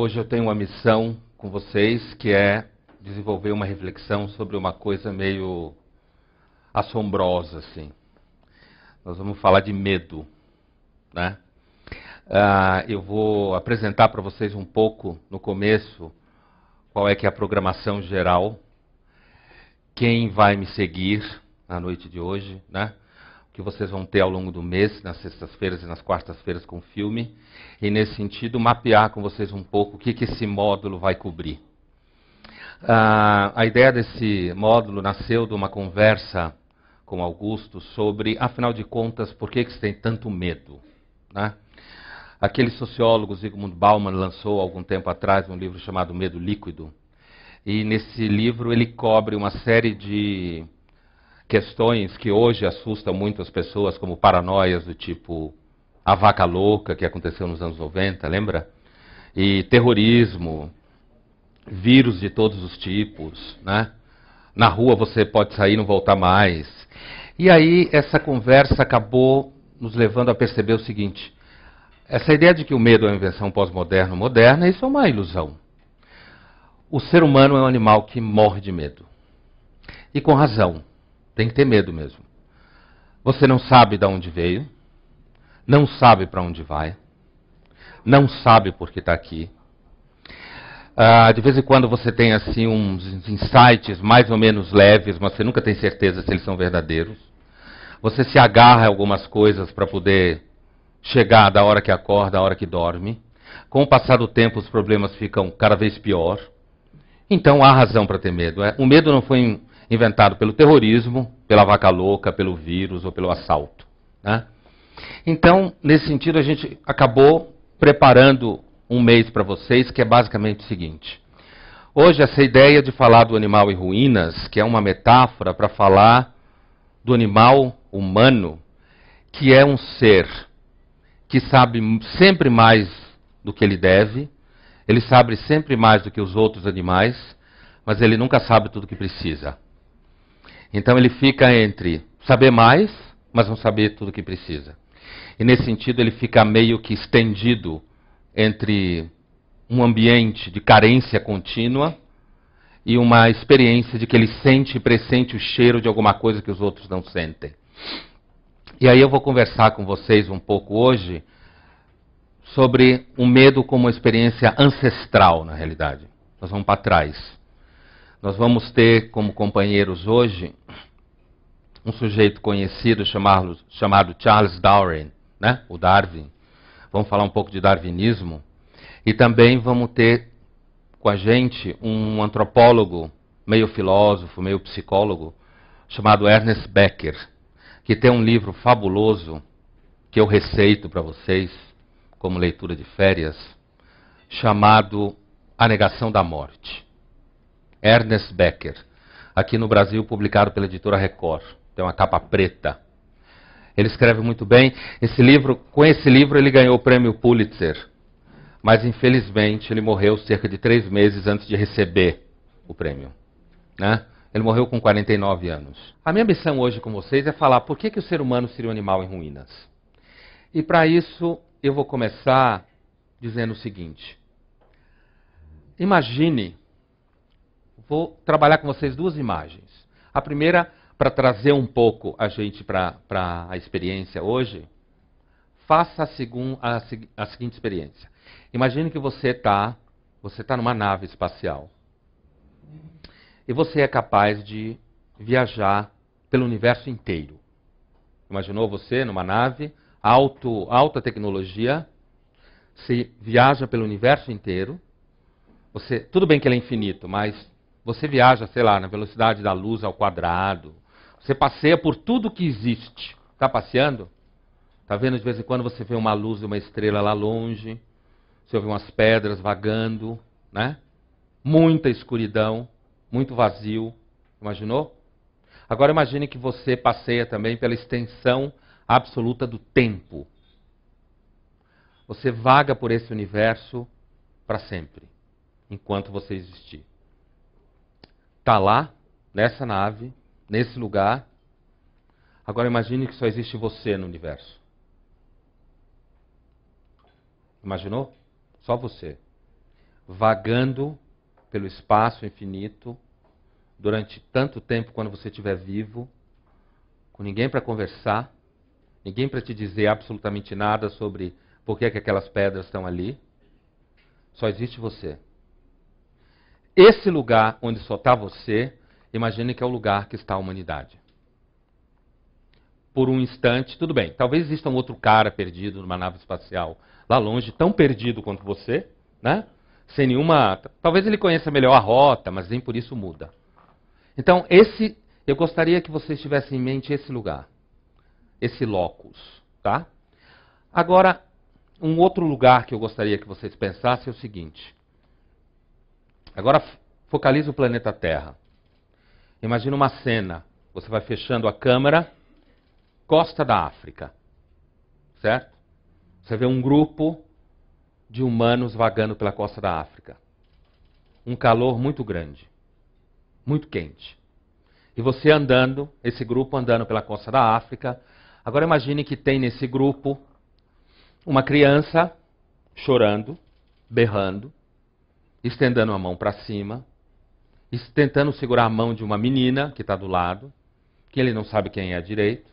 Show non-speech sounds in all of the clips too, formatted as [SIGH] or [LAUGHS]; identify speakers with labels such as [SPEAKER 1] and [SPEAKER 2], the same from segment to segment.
[SPEAKER 1] Hoje eu tenho uma missão com vocês que é desenvolver uma reflexão sobre uma coisa meio assombrosa assim. Nós vamos falar de medo, né? Ah, eu vou apresentar para vocês um pouco no começo qual é que é a programação geral, quem vai me seguir na noite de hoje, né? que vocês vão ter ao longo do mês, nas sextas-feiras e nas quartas-feiras com o filme, e nesse sentido mapear com vocês um pouco o que, que esse módulo vai cobrir. Ah, a ideia desse módulo nasceu de uma conversa com Augusto sobre, afinal de contas, por que, que tem tanto medo. Né? Aquele sociólogo Zygmunt Bauman lançou algum tempo atrás um livro chamado Medo Líquido, e nesse livro ele cobre uma série de questões que hoje assustam muitas pessoas, como paranoias do tipo a vaca louca que aconteceu nos anos 90, lembra? E terrorismo, vírus de todos os tipos, né? Na rua você pode sair e não voltar mais. E aí essa conversa acabou nos levando a perceber o seguinte: essa ideia de que o medo é uma invenção pós-moderna moderna, isso é uma ilusão. O ser humano é um animal que morre de medo. E com razão. Tem que ter medo mesmo. Você não sabe de onde veio, não sabe para onde vai, não sabe por que está aqui. Ah, de vez em quando você tem assim uns insights mais ou menos leves, mas você nunca tem certeza se eles são verdadeiros. Você se agarra a algumas coisas para poder chegar da hora que acorda, da hora que dorme. Com o passar do tempo, os problemas ficam cada vez pior. Então há razão para ter medo. É, o medo não foi inventado pelo terrorismo, pela vaca louca, pelo vírus ou pelo assalto. Né? Então, nesse sentido, a gente acabou preparando um mês para vocês, que é basicamente o seguinte. Hoje, essa ideia de falar do animal em ruínas, que é uma metáfora para falar do animal humano, que é um ser que sabe sempre mais do que ele deve, ele sabe sempre mais do que os outros animais, mas ele nunca sabe tudo o que precisa. Então ele fica entre saber mais, mas não saber tudo o que precisa. E nesse sentido ele fica meio que estendido entre um ambiente de carência contínua e uma experiência de que ele sente e pressente o cheiro de alguma coisa que os outros não sentem. E aí eu vou conversar com vocês um pouco hoje sobre o medo como uma experiência ancestral, na realidade. Nós vamos para trás. Nós vamos ter como companheiros hoje um sujeito conhecido chamado, chamado Charles Darwin, né? o Darwin. Vamos falar um pouco de darwinismo. E também vamos ter com a gente um antropólogo, meio filósofo, meio psicólogo, chamado Ernest Becker, que tem um livro fabuloso que eu receito para vocês como leitura de férias, chamado A Negação da Morte. Ernest Becker, aqui no Brasil publicado pela editora Record. Tem uma capa preta. Ele escreve muito bem. Esse livro, com esse livro, ele ganhou o prêmio Pulitzer. Mas infelizmente ele morreu cerca de três meses antes de receber o prêmio. Né? Ele morreu com 49 anos. A minha missão hoje com vocês é falar por que, que o ser humano seria um animal em ruínas. E para isso eu vou começar dizendo o seguinte: imagine vou trabalhar com vocês duas imagens. A primeira, para trazer um pouco a gente para a experiência hoje, faça a, segun, a, a seguinte experiência. Imagine que você está você tá numa nave espacial. E você é capaz de viajar pelo universo inteiro. Imaginou você numa nave, alto, alta tecnologia, se viaja pelo universo inteiro. Você, tudo bem que ele é infinito, mas você viaja, sei lá, na velocidade da luz ao quadrado. Você passeia por tudo que existe. Está passeando? Está vendo de vez em quando você vê uma luz e uma estrela lá longe. Você ouve umas pedras vagando, né? Muita escuridão, muito vazio. Imaginou? Agora imagine que você passeia também pela extensão absoluta do tempo. Você vaga por esse universo para sempre, enquanto você existir. Está lá, nessa nave, nesse lugar. Agora imagine que só existe você no universo. Imaginou? Só você. Vagando pelo espaço infinito durante tanto tempo quando você estiver vivo, com ninguém para conversar, ninguém para te dizer absolutamente nada sobre por que, é que aquelas pedras estão ali. Só existe você. Esse lugar onde só está você, imagine que é o lugar que está a humanidade. Por um instante, tudo bem, talvez exista um outro cara perdido numa nave espacial lá longe, tão perdido quanto você, né? Sem nenhuma. Talvez ele conheça melhor a rota, mas nem por isso muda. Então, esse. Eu gostaria que vocês tivessem em mente esse lugar, esse locus, tá? Agora, um outro lugar que eu gostaria que vocês pensassem é o seguinte: Agora focaliza o planeta Terra. Imagina uma cena. Você vai fechando a câmera, costa da África. Certo? Você vê um grupo de humanos vagando pela costa da África. Um calor muito grande, muito quente. E você andando, esse grupo andando pela costa da África. Agora imagine que tem nesse grupo uma criança chorando, berrando, estendendo a mão para cima, tentando segurar a mão de uma menina que está do lado, que ele não sabe quem é direito,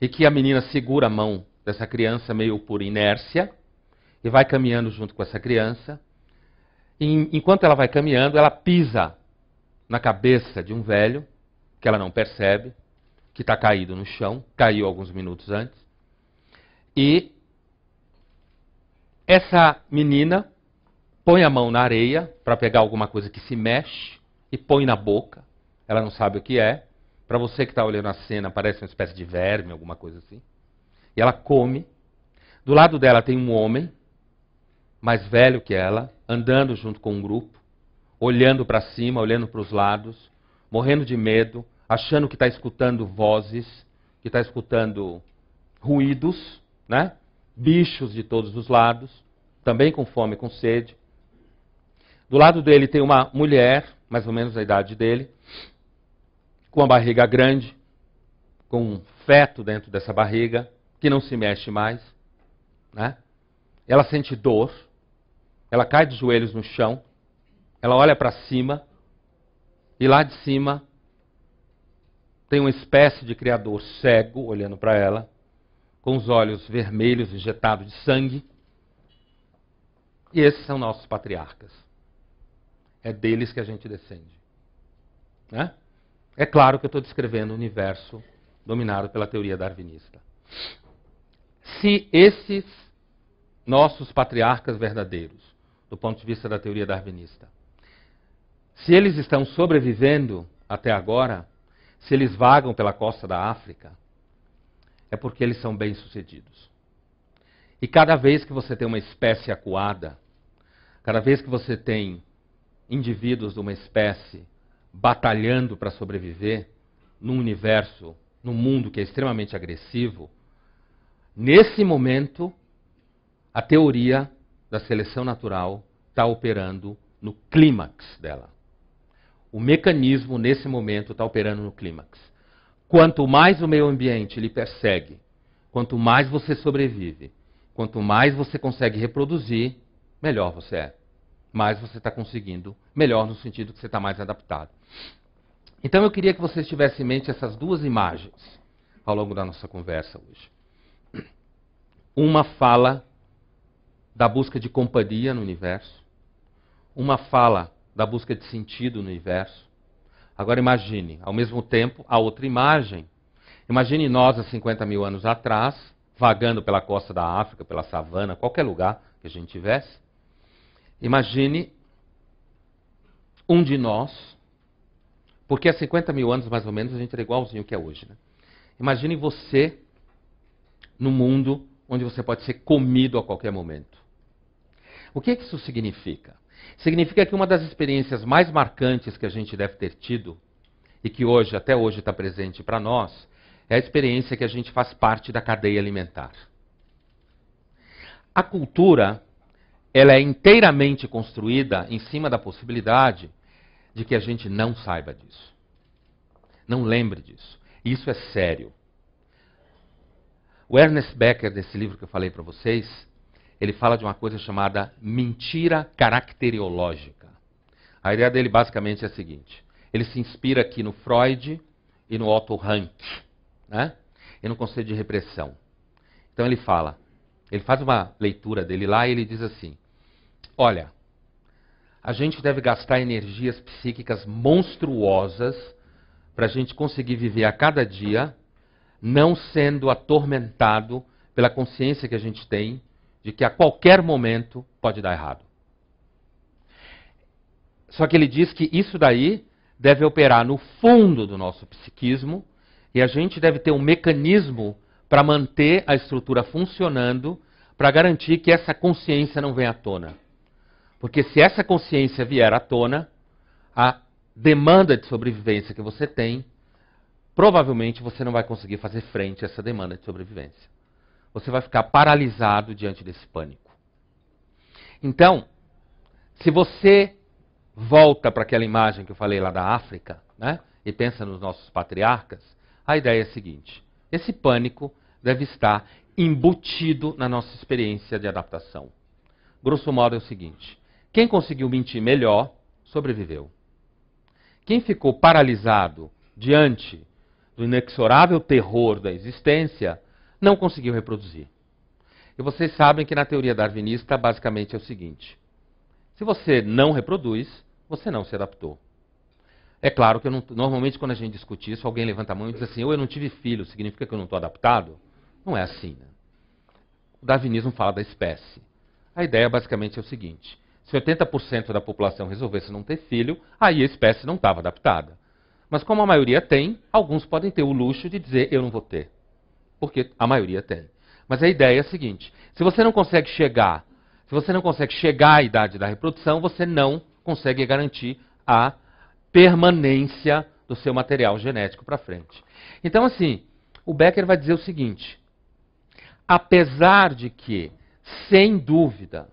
[SPEAKER 1] e que a menina segura a mão dessa criança meio por inércia e vai caminhando junto com essa criança. E, enquanto ela vai caminhando, ela pisa na cabeça de um velho que ela não percebe, que está caído no chão, caiu alguns minutos antes. E essa menina põe a mão na areia para pegar alguma coisa que se mexe e põe na boca. Ela não sabe o que é. Para você que está olhando a cena, parece uma espécie de verme, alguma coisa assim. E ela come. Do lado dela tem um homem, mais velho que ela, andando junto com um grupo, olhando para cima, olhando para os lados, morrendo de medo, achando que está escutando vozes, que está escutando ruídos, né? bichos de todos os lados, também com fome e com sede, do lado dele tem uma mulher, mais ou menos da idade dele, com a barriga grande, com um feto dentro dessa barriga, que não se mexe mais. Né? Ela sente dor, ela cai de joelhos no chão, ela olha para cima, e lá de cima tem uma espécie de criador cego olhando para ela, com os olhos vermelhos injetados de sangue. E esses são nossos patriarcas. É deles que a gente descende. Né? É claro que eu estou descrevendo o um universo dominado pela teoria darwinista. Se esses nossos patriarcas verdadeiros, do ponto de vista da teoria darwinista, se eles estão sobrevivendo até agora, se eles vagam pela costa da África, é porque eles são bem-sucedidos. E cada vez que você tem uma espécie acuada, cada vez que você tem indivíduos de uma espécie batalhando para sobreviver num universo, num mundo que é extremamente agressivo, nesse momento a teoria da seleção natural está operando no clímax dela. O mecanismo nesse momento está operando no clímax. Quanto mais o meio ambiente lhe persegue, quanto mais você sobrevive, quanto mais você consegue reproduzir, melhor você é mais você está conseguindo, melhor no sentido que você está mais adaptado. Então eu queria que vocês tivessem em mente essas duas imagens ao longo da nossa conversa hoje. Uma fala da busca de companhia no universo, uma fala da busca de sentido no universo. Agora imagine, ao mesmo tempo, a outra imagem. Imagine nós há 50 mil anos atrás, vagando pela costa da África, pela savana, qualquer lugar que a gente tivesse, Imagine um de nós, porque há 50 mil anos mais ou menos a gente era igualzinho que é hoje. Né? Imagine você no mundo onde você pode ser comido a qualquer momento. O que, é que isso significa? Significa que uma das experiências mais marcantes que a gente deve ter tido, e que hoje, até hoje, está presente para nós, é a experiência que a gente faz parte da cadeia alimentar. A cultura ela é inteiramente construída em cima da possibilidade de que a gente não saiba disso. Não lembre disso. Isso é sério. O Ernest Becker, desse livro que eu falei para vocês, ele fala de uma coisa chamada mentira caracteriológica. A ideia dele basicamente é a seguinte: ele se inspira aqui no Freud e no Otto Rank, né? e no conceito de repressão. Então ele fala, ele faz uma leitura dele lá e ele diz assim: Olha, a gente deve gastar energias psíquicas monstruosas para a gente conseguir viver a cada dia não sendo atormentado pela consciência que a gente tem de que a qualquer momento pode dar errado. Só que ele diz que isso daí deve operar no fundo do nosso psiquismo e a gente deve ter um mecanismo para manter a estrutura funcionando para garantir que essa consciência não venha à tona. Porque se essa consciência vier à tona, a demanda de sobrevivência que você tem, provavelmente você não vai conseguir fazer frente a essa demanda de sobrevivência. Você vai ficar paralisado diante desse pânico. Então, se você volta para aquela imagem que eu falei lá da África, né, e pensa nos nossos patriarcas, a ideia é a seguinte: esse pânico deve estar embutido na nossa experiência de adaptação. Grosso modo é o seguinte: quem conseguiu mentir melhor sobreviveu. Quem ficou paralisado diante do inexorável terror da existência não conseguiu reproduzir. E vocês sabem que na teoria darwinista basicamente é o seguinte: se você não reproduz, você não se adaptou. É claro que não, normalmente quando a gente discute isso, alguém levanta a mão e diz assim: ou eu não tive filho, significa que eu não estou adaptado? Não é assim. Né? O darwinismo fala da espécie. A ideia basicamente é o seguinte: se 80% da população resolvesse não ter filho, aí a espécie não estava adaptada. Mas como a maioria tem, alguns podem ter o luxo de dizer eu não vou ter. Porque a maioria tem. Mas a ideia é a seguinte: se você não consegue chegar, se você não consegue chegar à idade da reprodução, você não consegue garantir a permanência do seu material genético para frente. Então, assim, o Becker vai dizer o seguinte: apesar de que, sem dúvida,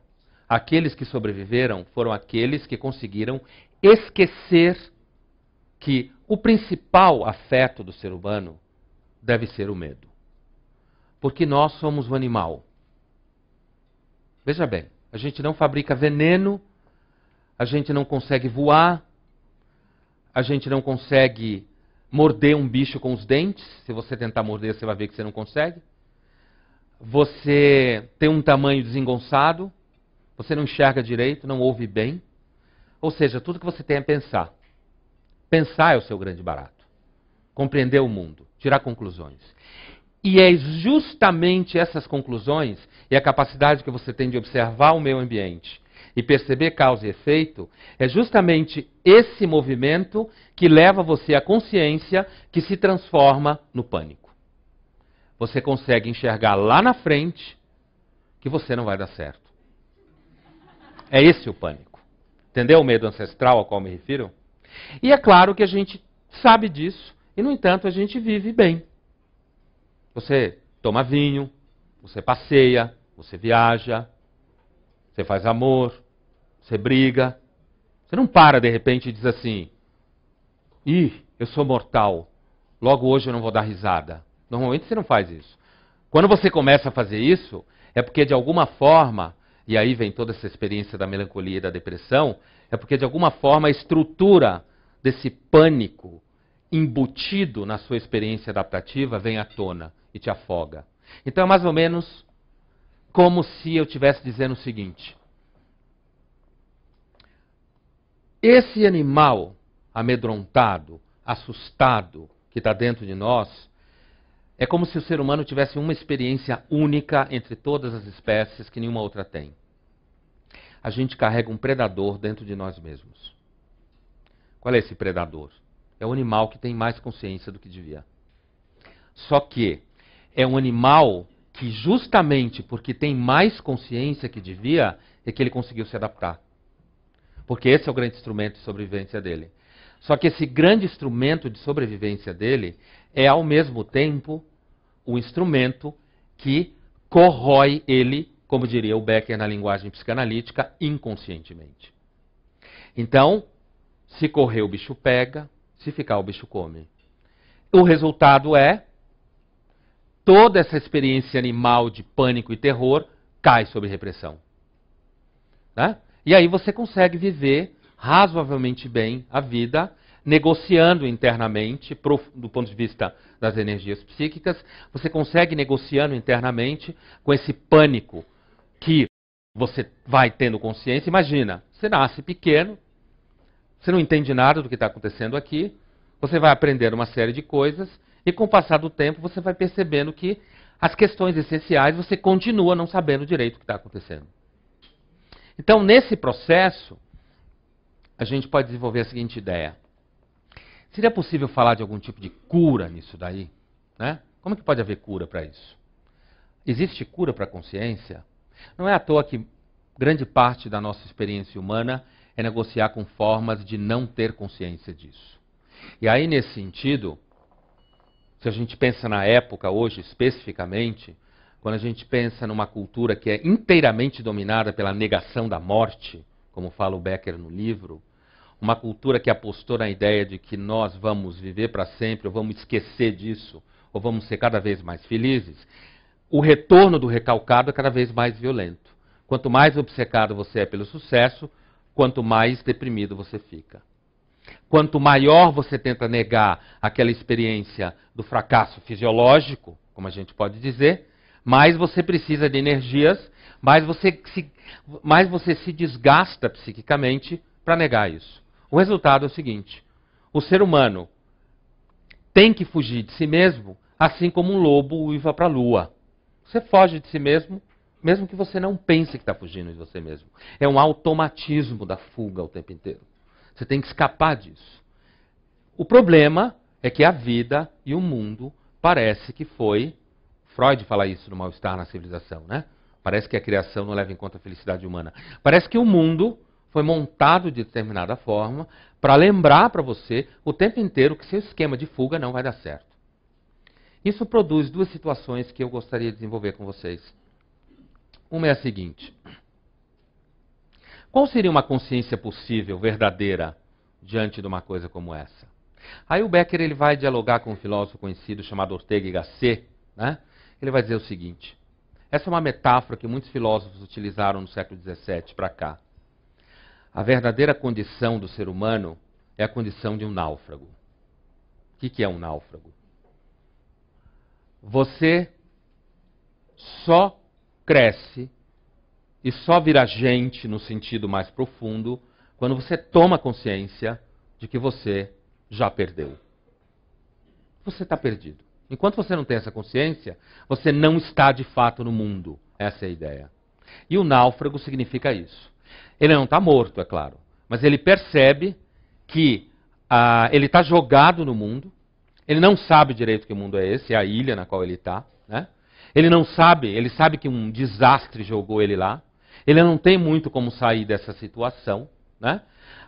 [SPEAKER 1] Aqueles que sobreviveram foram aqueles que conseguiram esquecer que o principal afeto do ser humano deve ser o medo. Porque nós somos um animal. Veja bem, a gente não fabrica veneno, a gente não consegue voar, a gente não consegue morder um bicho com os dentes. Se você tentar morder, você vai ver que você não consegue. Você tem um tamanho desengonçado, você não enxerga direito, não ouve bem. Ou seja, tudo que você tem é pensar. Pensar é o seu grande barato. Compreender o mundo, tirar conclusões. E é justamente essas conclusões e a capacidade que você tem de observar o meio ambiente e perceber causa e efeito, é justamente esse movimento que leva você à consciência que se transforma no pânico. Você consegue enxergar lá na frente que você não vai dar certo. É esse o pânico. Entendeu o medo ancestral ao qual me refiro? E é claro que a gente sabe disso e, no entanto, a gente vive bem. Você toma vinho, você passeia, você viaja, você faz amor, você briga. Você não para de repente e diz assim: ih, eu sou mortal, logo hoje eu não vou dar risada. Normalmente você não faz isso. Quando você começa a fazer isso, é porque de alguma forma e aí vem toda essa experiência da melancolia e da depressão, é porque de alguma forma a estrutura desse pânico embutido na sua experiência adaptativa vem à tona e te afoga. Então é mais ou menos como se eu estivesse dizendo o seguinte: esse animal amedrontado, assustado que está dentro de nós, é como se o ser humano tivesse uma experiência única entre todas as espécies que nenhuma outra tem. A gente carrega um predador dentro de nós mesmos. Qual é esse predador? É o animal que tem mais consciência do que devia. Só que é um animal que, justamente porque tem mais consciência que devia, é que ele conseguiu se adaptar. Porque esse é o grande instrumento de sobrevivência dele. Só que esse grande instrumento de sobrevivência dele é, ao mesmo tempo, o instrumento que corrói ele, como diria o Becker na linguagem psicanalítica, inconscientemente. Então, se correr o bicho pega, se ficar o bicho come. O resultado é toda essa experiência animal de pânico e terror cai sob repressão. Né? E aí você consegue viver razoavelmente bem a vida negociando internamente, pro, do ponto de vista das energias psíquicas, você consegue negociando internamente com esse pânico que você vai tendo consciência. Imagina, você nasce pequeno, você não entende nada do que está acontecendo aqui, você vai aprender uma série de coisas e com o passar do tempo você vai percebendo que as questões essenciais você continua não sabendo direito o que está acontecendo. Então, nesse processo, a gente pode desenvolver a seguinte ideia. Seria possível falar de algum tipo de cura nisso daí? Né? Como que pode haver cura para isso? Existe cura para a consciência? Não é à toa que grande parte da nossa experiência humana é negociar com formas de não ter consciência disso. E aí, nesse sentido, se a gente pensa na época hoje especificamente, quando a gente pensa numa cultura que é inteiramente dominada pela negação da morte, como fala o Becker no livro, uma cultura que apostou na ideia de que nós vamos viver para sempre, ou vamos esquecer disso, ou vamos ser cada vez mais felizes, o retorno do recalcado é cada vez mais violento. Quanto mais obcecado você é pelo sucesso, quanto mais deprimido você fica. Quanto maior você tenta negar aquela experiência do fracasso fisiológico, como a gente pode dizer, mais você precisa de energias, mais você se, mais você se desgasta psiquicamente para negar isso. O resultado é o seguinte: o ser humano tem que fugir de si mesmo, assim como um lobo uiva para a lua. Você foge de si mesmo, mesmo que você não pense que está fugindo de você mesmo. É um automatismo da fuga o tempo inteiro. Você tem que escapar disso. O problema é que a vida e o mundo parece que foi. Freud fala isso no mal-estar na civilização, né? Parece que a criação não leva em conta a felicidade humana. Parece que o mundo foi montado de determinada forma para lembrar para você o tempo inteiro que seu esquema de fuga não vai dar certo. Isso produz duas situações que eu gostaria de desenvolver com vocês. Uma é a seguinte: qual seria uma consciência possível, verdadeira, diante de uma coisa como essa? Aí o Becker ele vai dialogar com um filósofo conhecido chamado Ortega y Gasset, né? Ele vai dizer o seguinte: essa é uma metáfora que muitos filósofos utilizaram no século XVII para cá. A verdadeira condição do ser humano é a condição de um náufrago. O que, que é um náufrago? Você só cresce e só vira gente no sentido mais profundo quando você toma consciência de que você já perdeu. Você está perdido. Enquanto você não tem essa consciência, você não está de fato no mundo. Essa é a ideia. E o náufrago significa isso. Ele não está morto, é claro, mas ele percebe que ah, ele está jogado no mundo, ele não sabe direito que mundo é esse, é a ilha na qual ele está. Né? Ele não sabe, ele sabe que um desastre jogou ele lá, ele não tem muito como sair dessa situação. Né?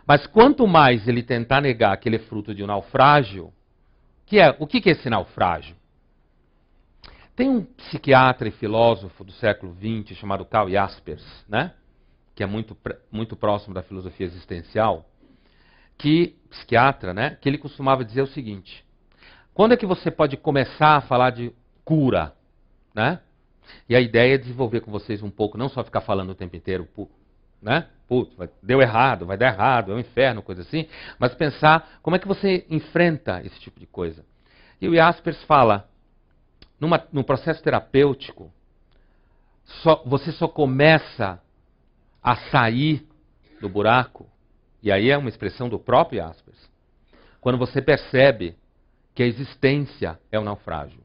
[SPEAKER 1] Mas quanto mais ele tentar negar que ele é fruto de um naufrágio, que é, o que, é esse naufrágio? Tem um psiquiatra e filósofo do século XX chamado Carl Jaspers, né? que é muito, muito próximo da filosofia existencial, que psiquiatra, né, que ele costumava dizer o seguinte: quando é que você pode começar a falar de cura, né? E a ideia é desenvolver com vocês um pouco, não só ficar falando o tempo inteiro, né? Putz, deu errado, vai dar errado, é um inferno, coisa assim, mas pensar como é que você enfrenta esse tipo de coisa. E o Jaspers fala, numa, num processo terapêutico, só, você só começa a sair do buraco, e aí é uma expressão do próprio Aspers, quando você percebe que a existência é o naufrágio.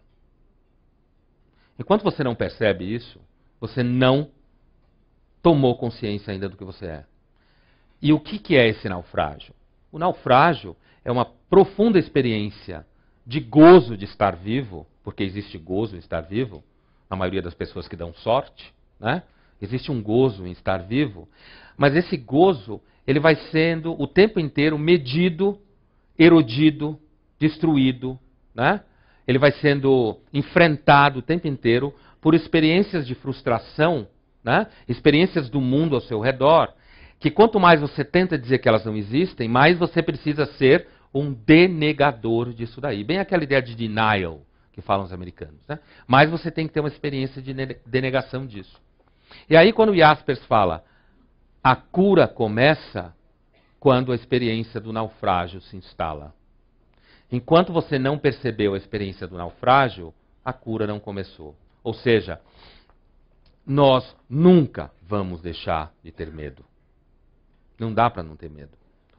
[SPEAKER 1] Enquanto você não percebe isso, você não tomou consciência ainda do que você é. E o que, que é esse naufrágio? O naufrágio é uma profunda experiência de gozo de estar vivo, porque existe gozo em estar vivo, a maioria das pessoas que dão sorte, né? existe um gozo em estar vivo, mas esse gozo ele vai sendo o tempo inteiro medido, erodido, destruído, né? Ele vai sendo enfrentado o tempo inteiro por experiências de frustração, né? Experiências do mundo ao seu redor, que quanto mais você tenta dizer que elas não existem, mais você precisa ser um denegador disso daí. Bem aquela ideia de denial que falam os americanos, né? Mas você tem que ter uma experiência de denegação disso. E aí quando Jaspers fala, a cura começa quando a experiência do naufrágio se instala. Enquanto você não percebeu a experiência do naufrágio, a cura não começou. Ou seja, nós nunca vamos deixar de ter medo. Não dá para não ter medo.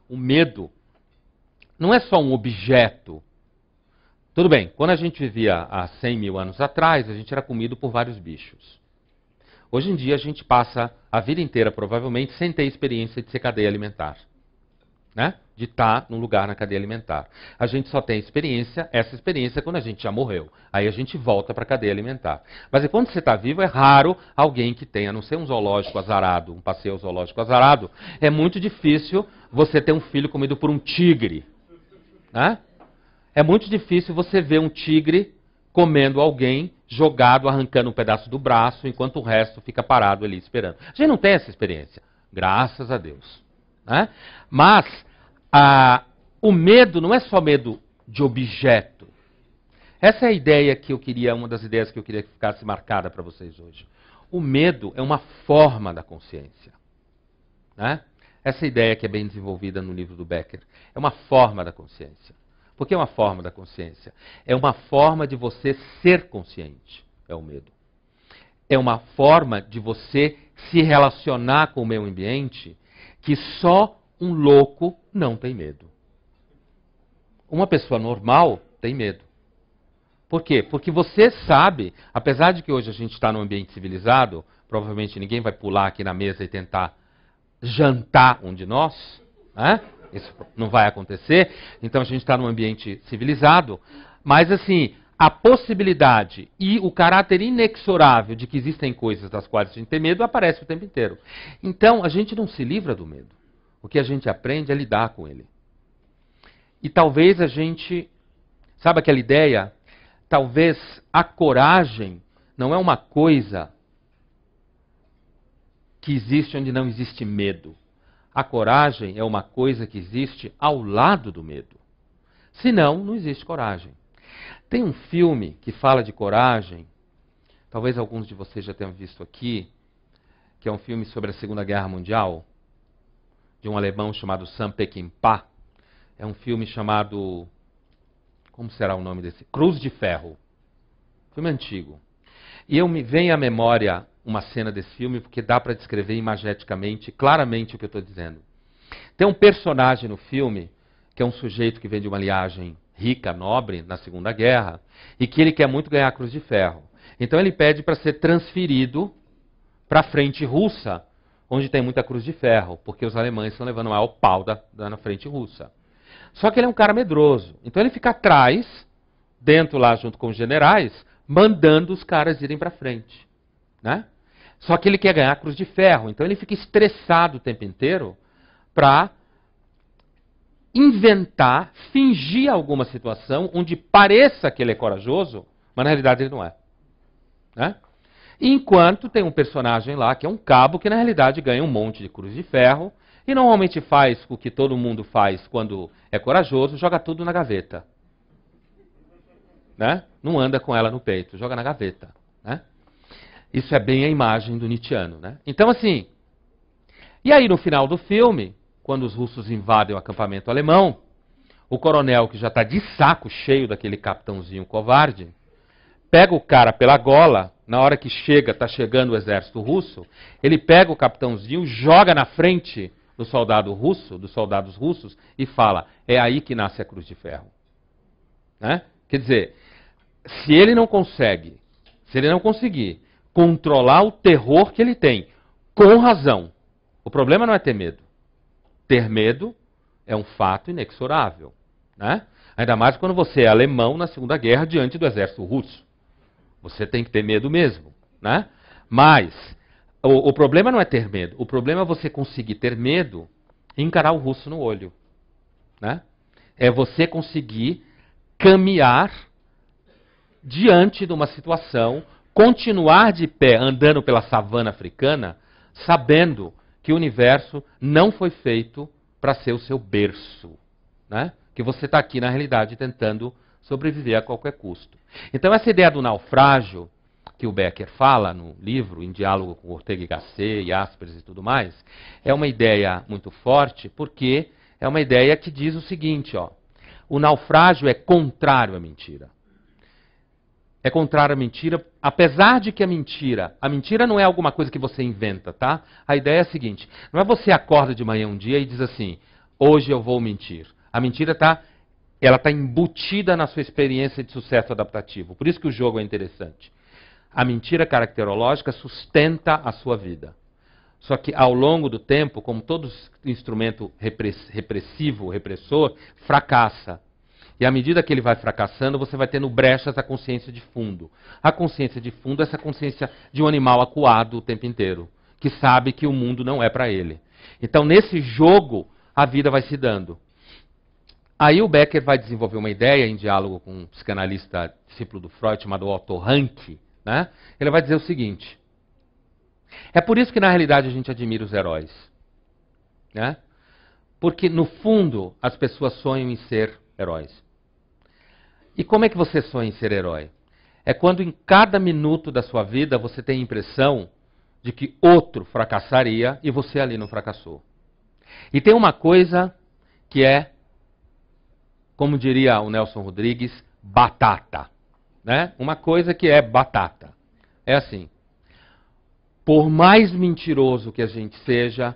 [SPEAKER 1] O medo não é só um objeto. Tudo bem, quando a gente vivia há 100 mil anos atrás, a gente era comido por vários bichos. Hoje em dia a gente passa a vida inteira, provavelmente, sem ter experiência de ser cadeia alimentar. Né? De estar tá num lugar na cadeia alimentar. A gente só tem experiência, essa experiência é quando a gente já morreu. Aí a gente volta para a cadeia alimentar. Mas enquanto é você está vivo, é raro alguém que tenha, a não ser um zoológico azarado, um passeio zoológico azarado, é muito difícil você ter um filho comido por um tigre. Né? É muito difícil você ver um tigre comendo alguém jogado, arrancando um pedaço do braço, enquanto o resto fica parado ali esperando. A gente não tem essa experiência, graças a Deus. Né? Mas a, o medo não é só medo de objeto. Essa é a ideia que eu queria, uma das ideias que eu queria que ficasse marcada para vocês hoje. O medo é uma forma da consciência. Né? Essa é ideia que é bem desenvolvida no livro do Becker é uma forma da consciência. Porque é uma forma da consciência. É uma forma de você ser consciente. É o medo. É uma forma de você se relacionar com o meio ambiente que só um louco não tem medo. Uma pessoa normal tem medo. Por quê? Porque você sabe, apesar de que hoje a gente está num ambiente civilizado, provavelmente ninguém vai pular aqui na mesa e tentar jantar um de nós, né? Isso não vai acontecer. Então a gente está num ambiente civilizado. Mas, assim, a possibilidade e o caráter inexorável de que existem coisas das quais a gente tem medo aparece o tempo inteiro. Então a gente não se livra do medo. O que a gente aprende é lidar com ele. E talvez a gente. Sabe aquela ideia? Talvez a coragem não é uma coisa que existe onde não existe medo. A coragem é uma coisa que existe ao lado do medo. Senão, não existe coragem. Tem um filme que fala de coragem, talvez alguns de vocês já tenham visto aqui, que é um filme sobre a Segunda Guerra Mundial, de um alemão chamado Sam Peckinpah. É um filme chamado. Como será o nome desse? Cruz de Ferro. Filme antigo. E eu me vem à memória uma cena desse filme, porque dá para descrever imageticamente, claramente o que eu estou dizendo. Tem um personagem no filme, que é um sujeito que vem de uma linhagem rica, nobre, na Segunda Guerra, e que ele quer muito ganhar a Cruz de Ferro. Então ele pede para ser transferido para a frente russa, onde tem muita Cruz de Ferro, porque os alemães estão levando maior pau da, da, na frente russa. Só que ele é um cara medroso. Então ele fica atrás, dentro lá junto com os generais, mandando os caras irem para frente. Né? Só que ele quer ganhar a cruz de ferro, então ele fica estressado o tempo inteiro para inventar, fingir alguma situação onde pareça que ele é corajoso, mas na realidade ele não é. Né? Enquanto tem um personagem lá que é um cabo que na realidade ganha um monte de cruz de ferro e normalmente faz o que todo mundo faz quando é corajoso, joga tudo na gaveta. Né? Não anda com ela no peito, joga na gaveta. Isso é bem a imagem do Nietzscheano, né? Então, assim. E aí, no final do filme, quando os russos invadem o acampamento alemão, o coronel, que já está de saco cheio daquele capitãozinho covarde, pega o cara pela gola, na hora que chega, está chegando o exército russo, ele pega o capitãozinho, joga na frente do soldado russo, dos soldados russos, e fala: é aí que nasce a Cruz de Ferro. Né? Quer dizer, se ele não consegue, se ele não conseguir controlar o terror que ele tem, com razão. O problema não é ter medo. Ter medo é um fato inexorável. Né? Ainda mais quando você é alemão na Segunda Guerra diante do exército russo. Você tem que ter medo mesmo. Né? Mas o, o problema não é ter medo. O problema é você conseguir ter medo e encarar o russo no olho. Né? É você conseguir caminhar diante de uma situação continuar de pé andando pela savana africana, sabendo que o universo não foi feito para ser o seu berço, né? que você está aqui na realidade tentando sobreviver a qualquer custo. Então essa ideia do naufrágio que o Becker fala no livro, em diálogo com Ortega y Gasset e e tudo mais, é uma ideia muito forte porque é uma ideia que diz o seguinte, ó, o naufrágio é contrário à mentira é contrário à mentira, apesar de que a mentira, a mentira não é alguma coisa que você inventa, tá? A ideia é a seguinte: não é você acorda de manhã um dia e diz assim, hoje eu vou mentir. A mentira está ela está embutida na sua experiência de sucesso adaptativo. Por isso que o jogo é interessante. A mentira caracterológica sustenta a sua vida. Só que ao longo do tempo, como todo instrumento repressivo, repressor, fracassa. E à medida que ele vai fracassando, você vai tendo brechas à consciência de fundo. A consciência de fundo é essa consciência de um animal acuado o tempo inteiro, que sabe que o mundo não é para ele. Então, nesse jogo, a vida vai se dando. Aí o Becker vai desenvolver uma ideia em diálogo com um psicanalista discípulo do Freud chamado Otto Rank. Né? Ele vai dizer o seguinte: é por isso que na realidade a gente admira os heróis, né? Porque no fundo as pessoas sonham em ser heróis. E como é que você sonha em ser herói? É quando em cada minuto da sua vida você tem a impressão de que outro fracassaria e você ali não fracassou. E tem uma coisa que é, como diria o Nelson Rodrigues, batata. Né? Uma coisa que é batata. É assim: por mais mentiroso que a gente seja,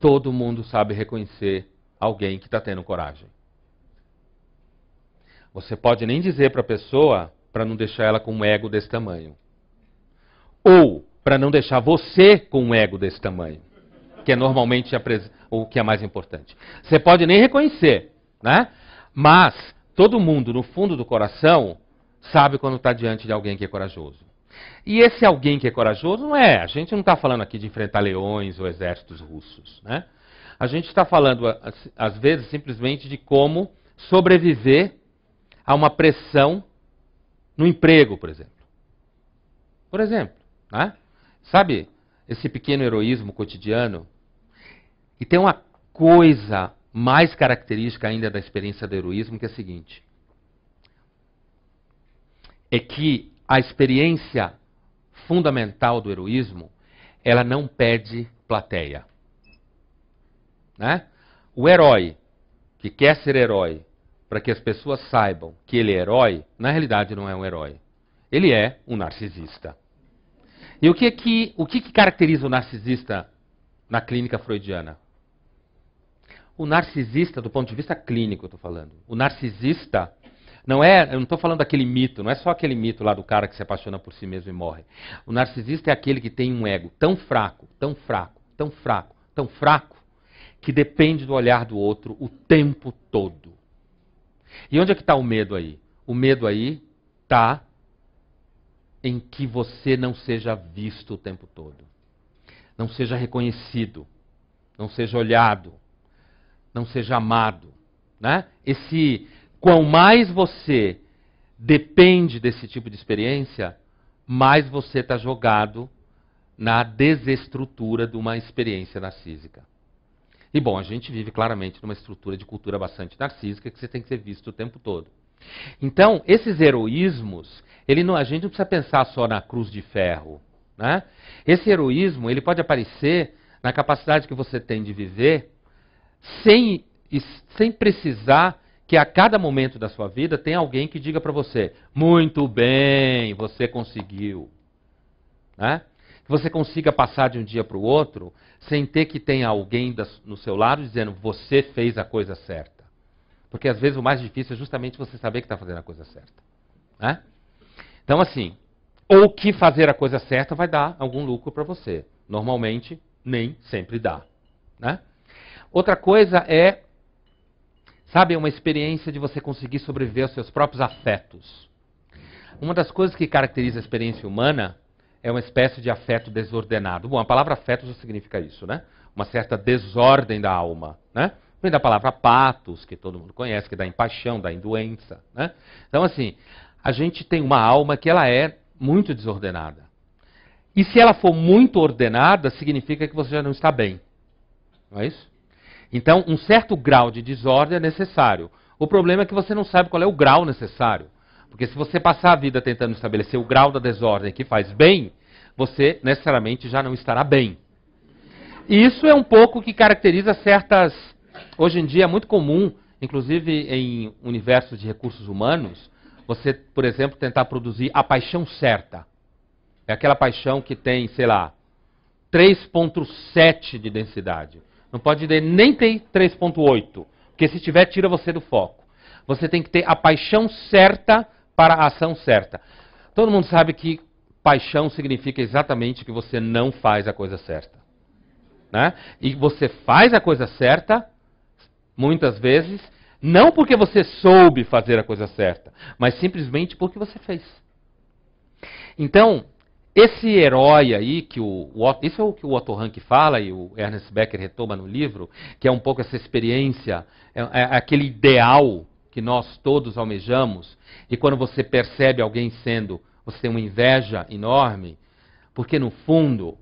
[SPEAKER 1] todo mundo sabe reconhecer alguém que está tendo coragem. Você pode nem dizer para a pessoa para não deixar ela com um ego desse tamanho. Ou para não deixar você com um ego desse tamanho, que é normalmente pres... o que é mais importante. Você pode nem reconhecer, né? Mas todo mundo, no fundo do coração, sabe quando está diante de alguém que é corajoso. E esse alguém que é corajoso não é. A gente não está falando aqui de enfrentar leões ou exércitos russos, né? A gente está falando, às vezes, simplesmente de como sobreviver há uma pressão no emprego, por exemplo. Por exemplo, né? sabe esse pequeno heroísmo cotidiano? E tem uma coisa mais característica ainda da experiência do heroísmo que é a seguinte: é que a experiência fundamental do heroísmo ela não pede plateia. Né? O herói que quer ser herói para que as pessoas saibam que ele é herói, na realidade não é um herói. Ele é um narcisista. E o que, é que, o que, é que caracteriza o narcisista na clínica freudiana? O narcisista, do ponto de vista clínico, eu estou falando. O narcisista não é, eu não estou falando daquele mito, não é só aquele mito lá do cara que se apaixona por si mesmo e morre. O narcisista é aquele que tem um ego tão fraco, tão fraco, tão fraco, tão fraco, que depende do olhar do outro o tempo todo. E onde é que está o medo aí? O medo aí está em que você não seja visto o tempo todo, não seja reconhecido, não seja olhado, não seja amado. Né? Esse quanto mais você depende desse tipo de experiência, mais você está jogado na desestrutura de uma experiência narcísica. E bom, a gente vive claramente numa estrutura de cultura bastante narcísica que você tem que ser visto o tempo todo. Então, esses heroísmos, ele não, a gente não precisa pensar só na cruz de ferro. Né? Esse heroísmo ele pode aparecer na capacidade que você tem de viver sem, sem precisar que a cada momento da sua vida tem alguém que diga para você: muito bem, você conseguiu. Né? que você consiga passar de um dia para o outro sem ter que ter alguém das, no seu lado dizendo você fez a coisa certa. Porque às vezes o mais difícil é justamente você saber que está fazendo a coisa certa. Né? Então, assim, ou que fazer a coisa certa vai dar algum lucro para você. Normalmente, nem sempre dá. Né? Outra coisa é, sabe, uma experiência de você conseguir sobreviver aos seus próprios afetos. Uma das coisas que caracteriza a experiência humana é uma espécie de afeto desordenado. Bom, a palavra afeto já significa isso, né? Uma certa desordem da alma, né? Vem da palavra patos, que todo mundo conhece, que dá em paixão, dá em doença, né? Então, assim, a gente tem uma alma que ela é muito desordenada. E se ela for muito ordenada, significa que você já não está bem. Não é isso? Então, um certo grau de desordem é necessário. O problema é que você não sabe qual é o grau necessário. Porque se você passar a vida tentando estabelecer o grau da desordem que faz bem, você necessariamente já não estará bem. E isso é um pouco que caracteriza certas. Hoje em dia é muito comum, inclusive em universos de recursos humanos, você, por exemplo, tentar produzir a paixão certa. É aquela paixão que tem, sei lá, 3,7 de densidade. Não pode nem ter 3,8, porque se tiver, tira você do foco. Você tem que ter a paixão certa para a ação certa. Todo mundo sabe que paixão significa exatamente que você não faz a coisa certa. Né? E você faz a coisa certa, muitas vezes, não porque você soube fazer a coisa certa, mas simplesmente porque você fez. Então, esse herói aí, que o, o, isso é o que o Otto Rank fala e o Ernest Becker retoma no livro, que é um pouco essa experiência, é, é aquele ideal que nós todos almejamos, e quando você percebe alguém sendo, você tem uma inveja enorme, porque no fundo,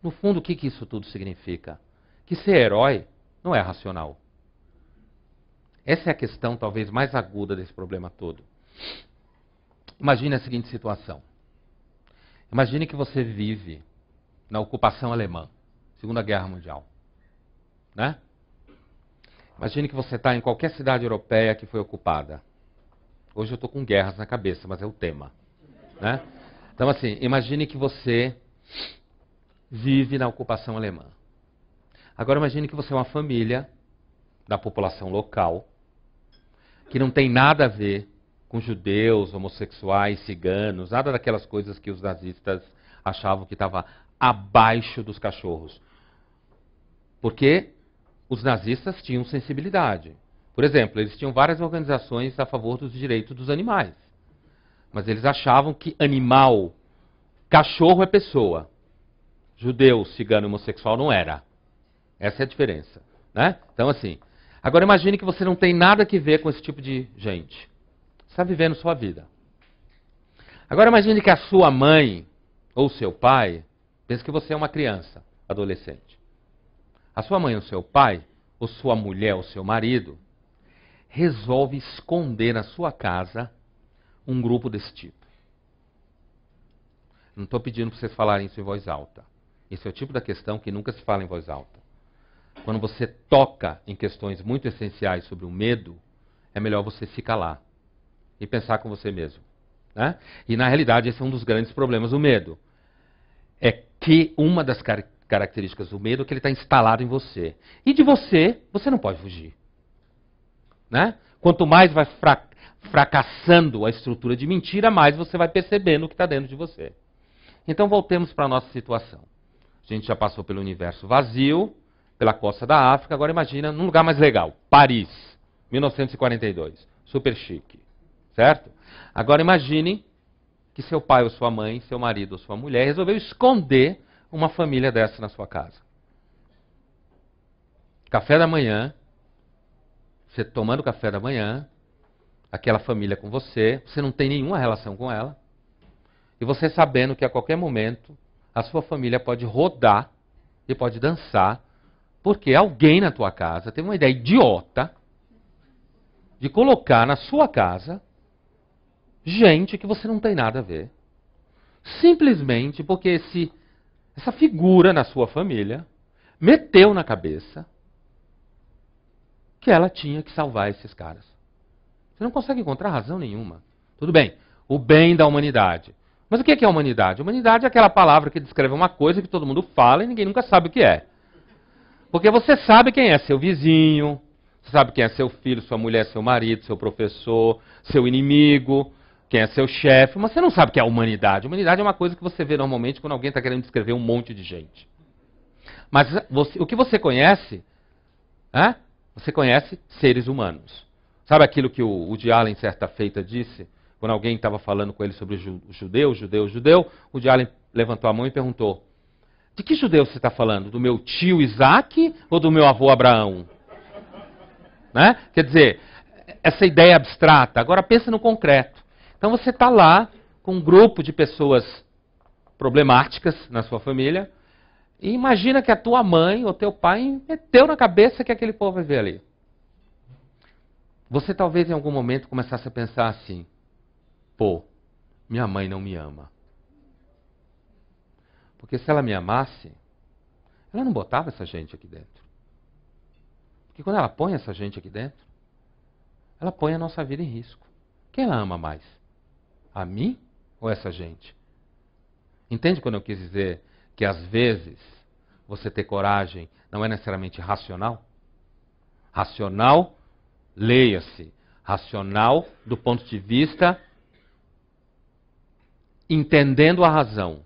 [SPEAKER 1] no fundo o que, que isso tudo significa? Que ser herói não é racional. Essa é a questão talvez mais aguda desse problema todo. Imagine a seguinte situação. Imagine que você vive na ocupação alemã, Segunda Guerra Mundial. Né? Imagine que você está em qualquer cidade europeia que foi ocupada. Hoje eu estou com guerras na cabeça, mas é o tema. Né? Então, assim, imagine que você vive na ocupação alemã. Agora, imagine que você é uma família da população local que não tem nada a ver com judeus, homossexuais, ciganos, nada daquelas coisas que os nazistas achavam que estava abaixo dos cachorros. Por quê? os nazistas tinham sensibilidade. Por exemplo, eles tinham várias organizações a favor dos direitos dos animais. Mas eles achavam que animal, cachorro é pessoa. Judeu, cigano, homossexual não era. Essa é a diferença. Né? Então, assim. Agora, imagine que você não tem nada que ver com esse tipo de gente. Você está vivendo sua vida. Agora, imagine que a sua mãe ou seu pai pensa que você é uma criança, adolescente a sua mãe ou seu pai, ou sua mulher ou seu marido, resolve esconder na sua casa um grupo desse tipo. Não estou pedindo para vocês falarem isso em voz alta. Esse é o tipo da questão que nunca se fala em voz alta. Quando você toca em questões muito essenciais sobre o medo, é melhor você se calar e pensar com você mesmo. Né? E na realidade, esse é um dos grandes problemas do medo. É que uma das características características do medo que ele está instalado em você. E de você, você não pode fugir. Né? Quanto mais vai fra fracassando a estrutura de mentira, mais você vai percebendo o que está dentro de você. Então voltemos para a nossa situação. A gente já passou pelo universo vazio, pela costa da África, agora imagina num lugar mais legal, Paris, 1942, super chique, certo? Agora imagine que seu pai ou sua mãe, seu marido ou sua mulher resolveu esconder uma família dessa na sua casa. Café da manhã, você tomando café da manhã, aquela família com você, você não tem nenhuma relação com ela, e você sabendo que a qualquer momento a sua família pode rodar e pode dançar, porque alguém na tua casa teve uma ideia idiota de colocar na sua casa gente que você não tem nada a ver. Simplesmente porque esse essa figura na sua família meteu na cabeça que ela tinha que salvar esses caras. Você não consegue encontrar razão nenhuma. Tudo bem, o bem da humanidade. Mas o é que é a humanidade? A humanidade é aquela palavra que descreve uma coisa que todo mundo fala e ninguém nunca sabe o que é. Porque você sabe quem é seu vizinho, você sabe quem é seu filho, sua mulher, seu marido, seu professor, seu inimigo quem é seu chefe, mas você não sabe o que é a humanidade. A humanidade é uma coisa que você vê normalmente quando alguém está querendo descrever um monte de gente. Mas você, o que você conhece, você conhece seres humanos. Sabe aquilo que o Woody Allen, certa feita, disse? Quando alguém estava falando com ele sobre judeu, judeu, judeu, o Woody Allen levantou a mão e perguntou, de que judeu você está falando? Do meu tio Isaac ou do meu avô Abraão? Né? Quer dizer, essa ideia abstrata. Agora pensa no concreto. Então você está lá com um grupo de pessoas problemáticas na sua família e imagina que a tua mãe ou teu pai meteu na cabeça que aquele povo vai ver ali. Você talvez em algum momento começasse a pensar assim: pô, minha mãe não me ama. Porque se ela me amasse, ela não botava essa gente aqui dentro. Porque quando ela põe essa gente aqui dentro, ela põe a nossa vida em risco. Quem ela ama mais? A mim ou essa gente? Entende quando eu quis dizer que às vezes você ter coragem não é necessariamente racional? Racional, leia-se, racional do ponto de vista entendendo a razão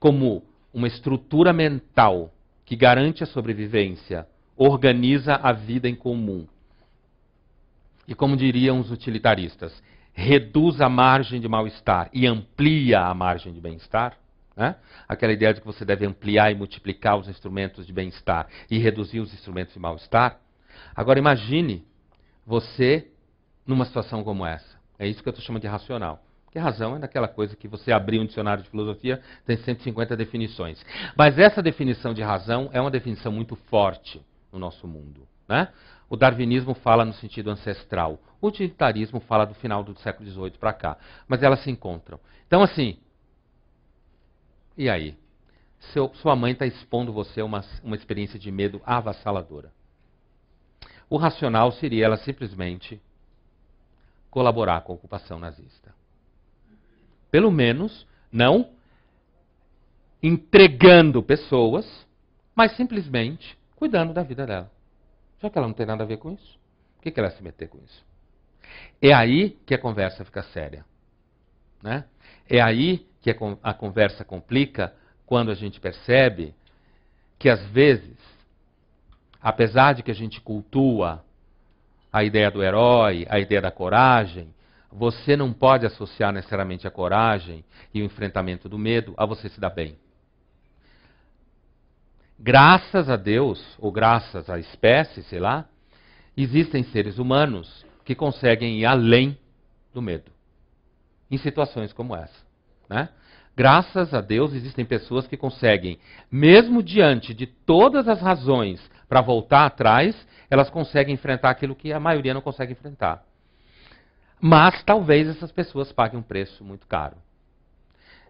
[SPEAKER 1] como uma estrutura mental que garante a sobrevivência, organiza a vida em comum. E como diriam os utilitaristas, reduz a margem de mal-estar e amplia a margem de bem-estar, né? aquela ideia de que você deve ampliar e multiplicar os instrumentos de bem-estar e reduzir os instrumentos de mal-estar. Agora imagine você numa situação como essa. É isso que eu estou chamando de racional. Que razão é daquela coisa que você abrir um dicionário de filosofia, tem 150 definições. Mas essa definição de razão é uma definição muito forte no nosso mundo. Né? O darwinismo fala no sentido ancestral. O utilitarismo fala do final do século XVIII para cá. Mas elas se encontram. Então, assim. E aí? Seu, sua mãe está expondo você a uma, uma experiência de medo avassaladora. O racional seria ela simplesmente colaborar com a ocupação nazista. Pelo menos, não entregando pessoas, mas simplesmente cuidando da vida dela. Já que ela não tem nada a ver com isso, por que, que ela se meter com isso? É aí que a conversa fica séria. Né? É aí que a conversa complica quando a gente percebe que, às vezes, apesar de que a gente cultua a ideia do herói, a ideia da coragem, você não pode associar necessariamente a coragem e o enfrentamento do medo a você se dar bem graças a Deus, ou graças à espécie, sei lá, existem seres humanos que conseguem ir além do medo em situações como essa. Né? Graças a Deus existem pessoas que conseguem, mesmo diante de todas as razões para voltar atrás, elas conseguem enfrentar aquilo que a maioria não consegue enfrentar. Mas talvez essas pessoas paguem um preço muito caro.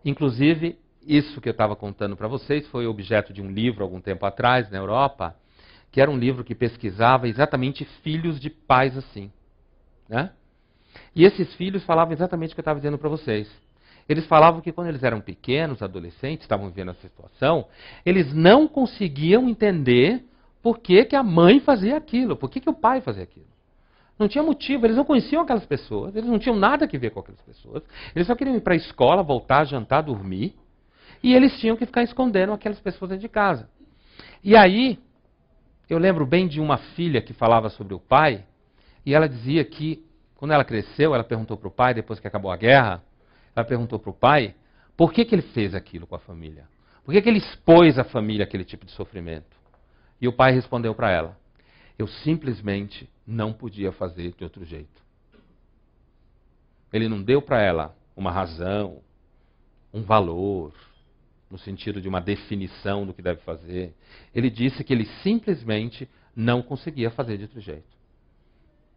[SPEAKER 1] Inclusive, isso que eu estava contando para vocês foi objeto de um livro algum tempo atrás na Europa, que era um livro que pesquisava exatamente filhos de pais assim. Né? E esses filhos falavam exatamente o que eu estava dizendo para vocês. Eles falavam que quando eles eram pequenos, adolescentes, estavam vivendo essa situação, eles não conseguiam entender por que, que a mãe fazia aquilo, por que, que o pai fazia aquilo. Não tinha motivo, eles não conheciam aquelas pessoas, eles não tinham nada que ver com aquelas pessoas. Eles só queriam ir para a escola, voltar, jantar, dormir. E eles tinham que ficar escondendo aquelas pessoas dentro de casa. E aí, eu lembro bem de uma filha que falava sobre o pai, e ela dizia que, quando ela cresceu, ela perguntou para o pai, depois que acabou a guerra, ela perguntou para o pai por que, que ele fez aquilo com a família. Por que, que ele expôs a família aquele tipo de sofrimento? E o pai respondeu para ela: Eu simplesmente não podia fazer de outro jeito. Ele não deu para ela uma razão, um valor, no sentido de uma definição do que deve fazer. Ele disse que ele simplesmente não conseguia fazer de outro jeito.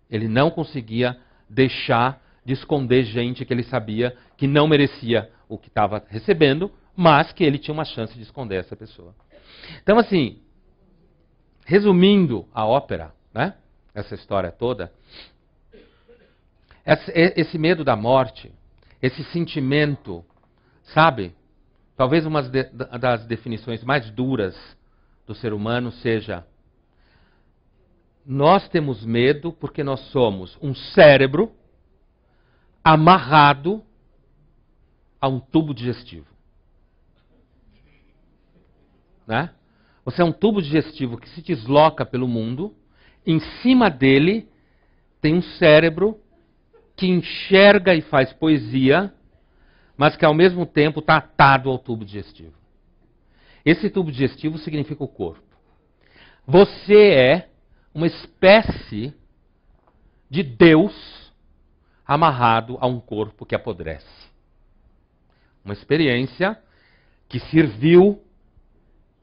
[SPEAKER 1] Ele não conseguia deixar de esconder gente que ele sabia que não merecia o que estava recebendo, mas que ele tinha uma chance de esconder essa pessoa. Então, assim, resumindo a ópera, né, essa história toda, esse medo da morte, esse sentimento, sabe, Talvez uma das definições mais duras do ser humano seja: nós temos medo porque nós somos um cérebro amarrado a um tubo digestivo. Né? Você é um tubo digestivo que se desloca pelo mundo, em cima dele tem um cérebro que enxerga e faz poesia mas que ao mesmo tempo está atado ao tubo digestivo. Esse tubo digestivo significa o corpo. Você é uma espécie de Deus amarrado a um corpo que apodrece. Uma experiência que serviu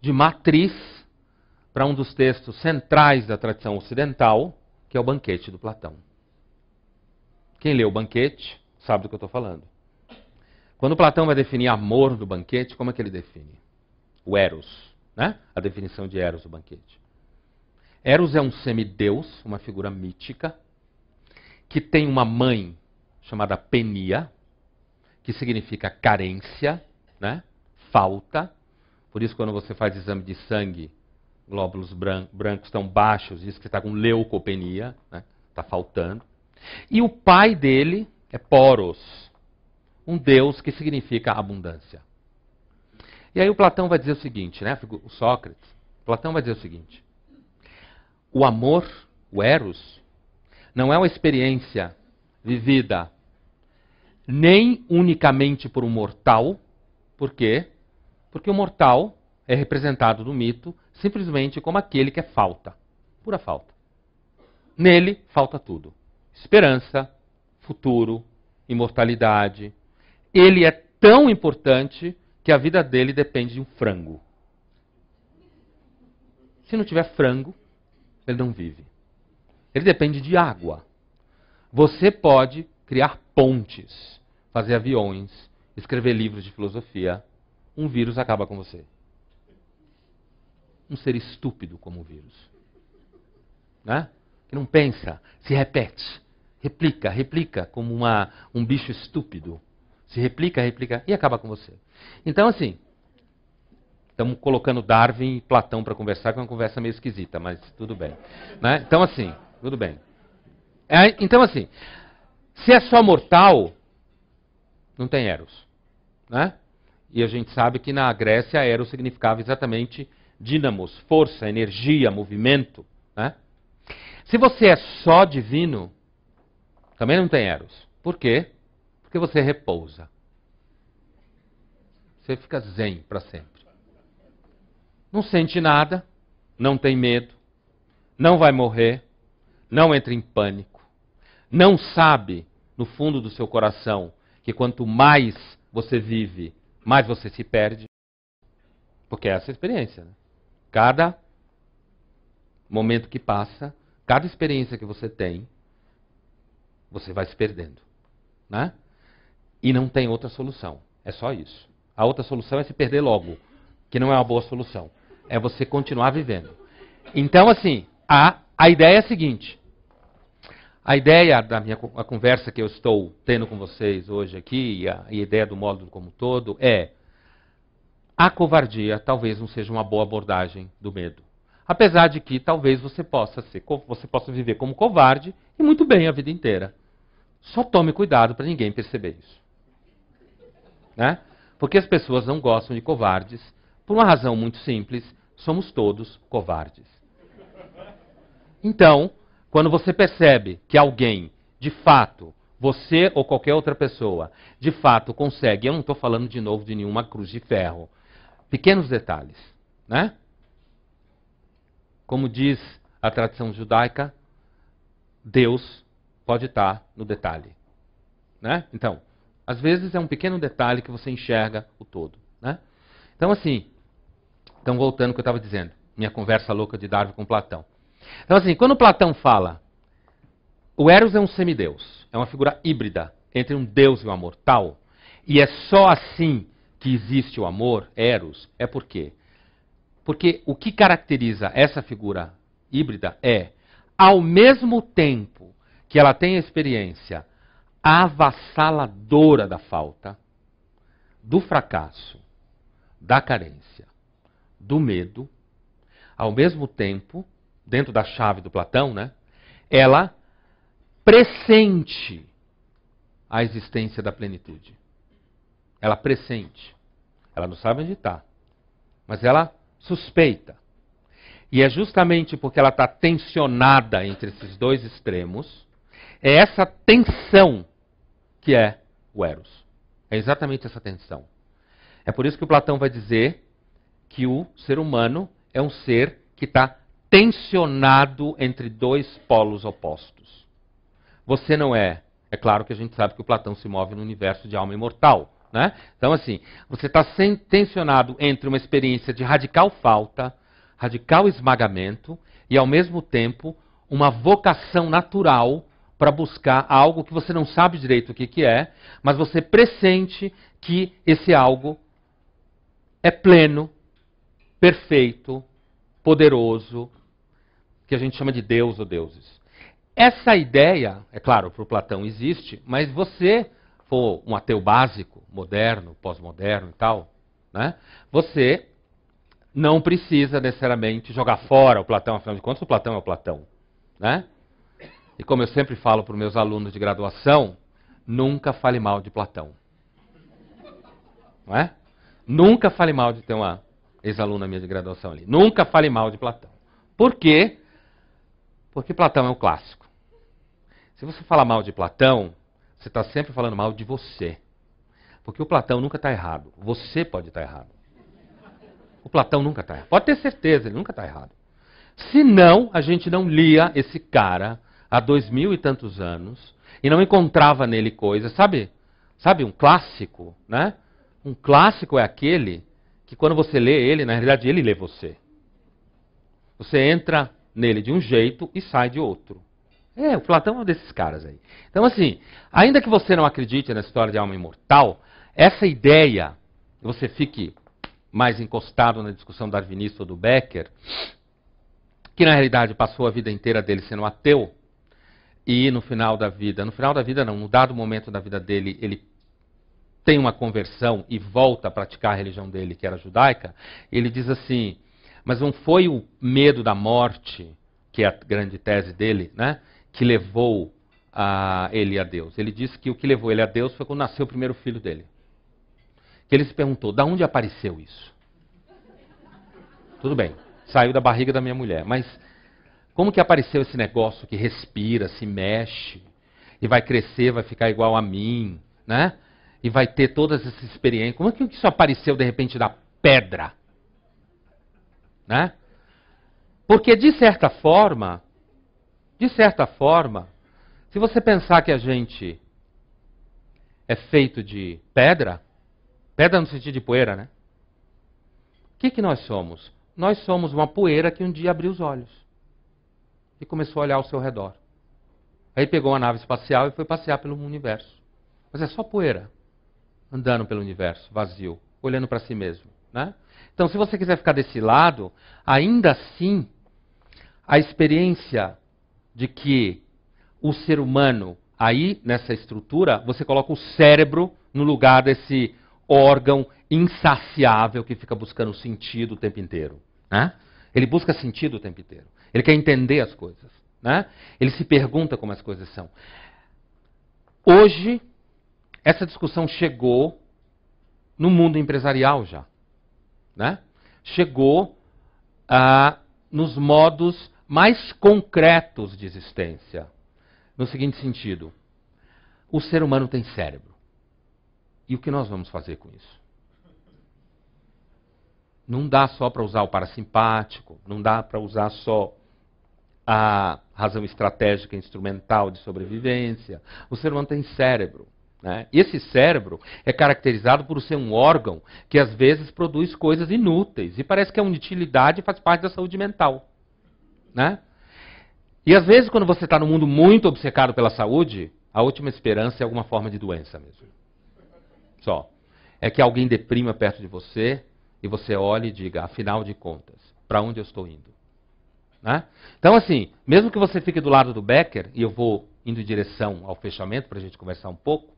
[SPEAKER 1] de matriz para um dos textos centrais da tradição ocidental, que é o Banquete do Platão. Quem lê o Banquete sabe do que eu estou falando. Quando Platão vai definir amor no banquete, como é que ele define? O Eros, né? A definição de Eros no banquete. Eros é um semideus, uma figura mítica, que tem uma mãe chamada Penia, que significa carência, né? Falta. Por isso, quando você faz exame de sangue, glóbulos brancos estão baixos, diz que está com leucopenia, está né? Tá faltando. E o pai dele é Poros, um Deus que significa abundância. E aí o Platão vai dizer o seguinte, né? O Sócrates, Platão vai dizer o seguinte: o amor, o eros, não é uma experiência vivida nem unicamente por um mortal, por quê? Porque o mortal é representado no mito simplesmente como aquele que é falta, pura falta. Nele falta tudo: esperança, futuro, imortalidade, ele é tão importante que a vida dele depende de um frango. Se não tiver frango, ele não vive. Ele depende de água. Você pode criar pontes, fazer aviões, escrever livros de filosofia. Um vírus acaba com você. Um ser estúpido como o vírus. Né? Que não pensa, se repete, replica, replica como uma, um bicho estúpido. Se replica, replica e acaba com você. Então, assim, estamos colocando Darwin e Platão para conversar, que é uma conversa meio esquisita, mas tudo bem. Né? Então, assim, tudo bem. É, então, assim, se é só mortal, não tem Eros. Né? E a gente sabe que na Grécia Eros significava exatamente dínamos, força, energia, movimento. Né? Se você é só divino, também não tem Eros. Por quê? Porque você repousa. Você fica zen para sempre. Não sente nada, não tem medo, não vai morrer, não entra em pânico, não sabe no fundo do seu coração que quanto mais você vive, mais você se perde. Porque é essa a experiência. Né? Cada momento que passa, cada experiência que você tem, você vai se perdendo. Né? E não tem outra solução. É só isso. A outra solução é se perder logo, que não é uma boa solução. É você continuar vivendo. Então, assim, a, a ideia é a seguinte. A ideia da minha a conversa que eu estou tendo com vocês hoje aqui, e a, e a ideia do módulo como um todo, é a covardia talvez não seja uma boa abordagem do medo. Apesar de que talvez você possa ser, você possa viver como covarde e muito bem a vida inteira. Só tome cuidado para ninguém perceber isso. Né? Porque as pessoas não gostam de covardes, por uma razão muito simples, somos todos covardes. Então, quando você percebe que alguém, de fato, você ou qualquer outra pessoa, de fato consegue, eu não estou falando de novo de nenhuma cruz de ferro, pequenos detalhes, né? Como diz a tradição judaica, Deus pode estar no detalhe, né? Então, às vezes é um pequeno detalhe que você enxerga o todo. Né? Então, assim, então voltando ao que eu estava dizendo, minha conversa louca de Darwin com Platão. Então, assim, quando Platão fala, o Eros é um semideus, é uma figura híbrida entre um deus e um amor tal, e é só assim que existe o amor, Eros, é por quê? Porque o que caracteriza essa figura híbrida é, ao mesmo tempo que ela tem a experiência avassaladora da falta, do fracasso, da carência, do medo, ao mesmo tempo, dentro da chave do Platão, né, ela
[SPEAKER 2] pressente
[SPEAKER 1] a existência da plenitude. Ela pressente. Ela não sabe onde está, mas ela suspeita. E é justamente porque ela está tensionada entre esses dois extremos, é essa tensão que é o Eros. É exatamente essa tensão. É por isso que o Platão vai dizer que o ser humano é um ser que está tensionado entre dois polos opostos. Você não é. É claro que a gente sabe que o Platão se move no universo de alma imortal. Né? Então, assim, você está tensionado entre uma experiência de radical falta, radical esmagamento e, ao mesmo tempo, uma vocação natural para buscar algo que você não sabe direito o que, que é, mas você pressente que esse algo é pleno, perfeito, poderoso, que a gente chama de Deus ou deuses. Essa ideia, é claro, para o Platão existe, mas você for um ateu básico, moderno, pós-moderno e tal, né, você não precisa necessariamente jogar fora o Platão, afinal de contas, o Platão é o Platão. Né? E como eu sempre falo para os meus alunos de graduação, nunca fale mal de Platão. Não é? Nunca fale mal de ter uma ex-aluna minha de graduação ali. Nunca fale mal de Platão. Por quê? Porque Platão é um clássico. Se você falar mal de Platão, você está sempre falando mal de você. Porque o Platão nunca está errado. Você pode estar tá errado. O Platão nunca está errado. Pode ter certeza, ele nunca está errado. Se não, a gente não lia esse cara há dois mil e tantos anos e não encontrava nele coisa, sabe? Sabe um clássico, né? Um clássico é aquele que quando você lê ele, na realidade ele lê você. Você entra nele de um jeito e sai de outro. É, o Platão é um desses caras aí. Então, assim, ainda que você não acredite na história de alma imortal, essa ideia, você fique mais encostado na discussão darwinista ou do Becker, que na realidade passou a vida inteira dele sendo ateu, e no final da vida, no final da vida não, no dado momento da vida dele, ele tem uma conversão e volta a praticar a religião dele, que era judaica, ele diz assim: "Mas não foi o medo da morte, que é a grande tese dele, né, que levou a ele a Deus. Ele diz que o que levou ele a Deus foi quando nasceu o primeiro filho dele. Que ele se perguntou: "Da onde apareceu isso?" Tudo bem, saiu da barriga da minha mulher, mas como que apareceu esse negócio que respira, se mexe, e vai crescer, vai ficar igual a mim, né? E vai ter todas essas experiências. Como é que isso apareceu de repente da pedra? Né? Porque de certa forma, de certa forma, se você pensar que a gente é feito de pedra, pedra no sentido de poeira, né? O que, que nós somos? Nós somos uma poeira que um dia abriu os olhos e começou a olhar ao seu redor. Aí pegou uma nave espacial e foi passear pelo universo. Mas é só poeira andando pelo universo, vazio, olhando para si mesmo. Né? Então, se você quiser ficar desse lado, ainda assim, a experiência de que o ser humano, aí nessa estrutura, você coloca o cérebro no lugar desse órgão insaciável que fica buscando sentido o tempo inteiro. Né? Ele busca sentido o tempo inteiro. Ele quer entender as coisas. Né? Ele se pergunta como as coisas são. Hoje, essa discussão chegou no mundo empresarial já. Né? Chegou ah, nos modos mais concretos de existência. No seguinte sentido: o ser humano tem cérebro. E o que nós vamos fazer com isso? Não dá só para usar o parasimpático, não dá para usar só a razão estratégica instrumental de sobrevivência. O ser humano tem cérebro. Né? Esse cérebro é caracterizado por ser um órgão que às vezes produz coisas inúteis e parece que a utilidade faz parte da saúde mental. Né? E às vezes, quando você está no mundo muito obcecado pela saúde, a última esperança é alguma forma de doença mesmo. Só. É que alguém deprima perto de você e você olhe e diga: afinal de contas, para onde eu estou indo? Né? Então, assim, mesmo que você fique do lado do Becker, e eu vou indo em direção ao fechamento para a gente conversar um pouco,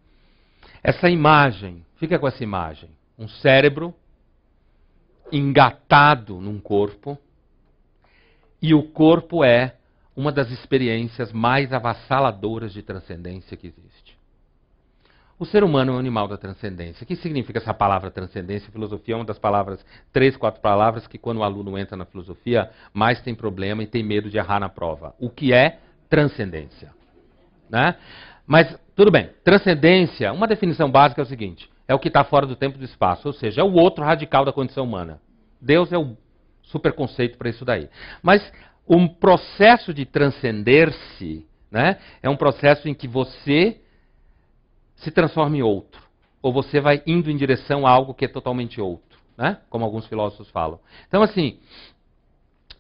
[SPEAKER 1] essa imagem, fica com essa imagem, um cérebro engatado num corpo, e o corpo é uma das experiências mais avassaladoras de transcendência que existe. O ser humano é um animal da transcendência. O que significa essa palavra transcendência? Filosofia é uma das palavras, três, quatro palavras que quando o aluno entra na filosofia, mais tem problema e tem medo de errar na prova. O que é transcendência? Né? Mas, tudo bem, transcendência, uma definição básica é o seguinte, é o que está fora do tempo e do espaço, ou seja, é o outro radical da condição humana. Deus é o superconceito para isso daí. Mas um processo de transcender-se né, é um processo em que você se transforma em outro. Ou você vai indo em direção a algo que é totalmente outro, né? como alguns filósofos falam. Então, assim,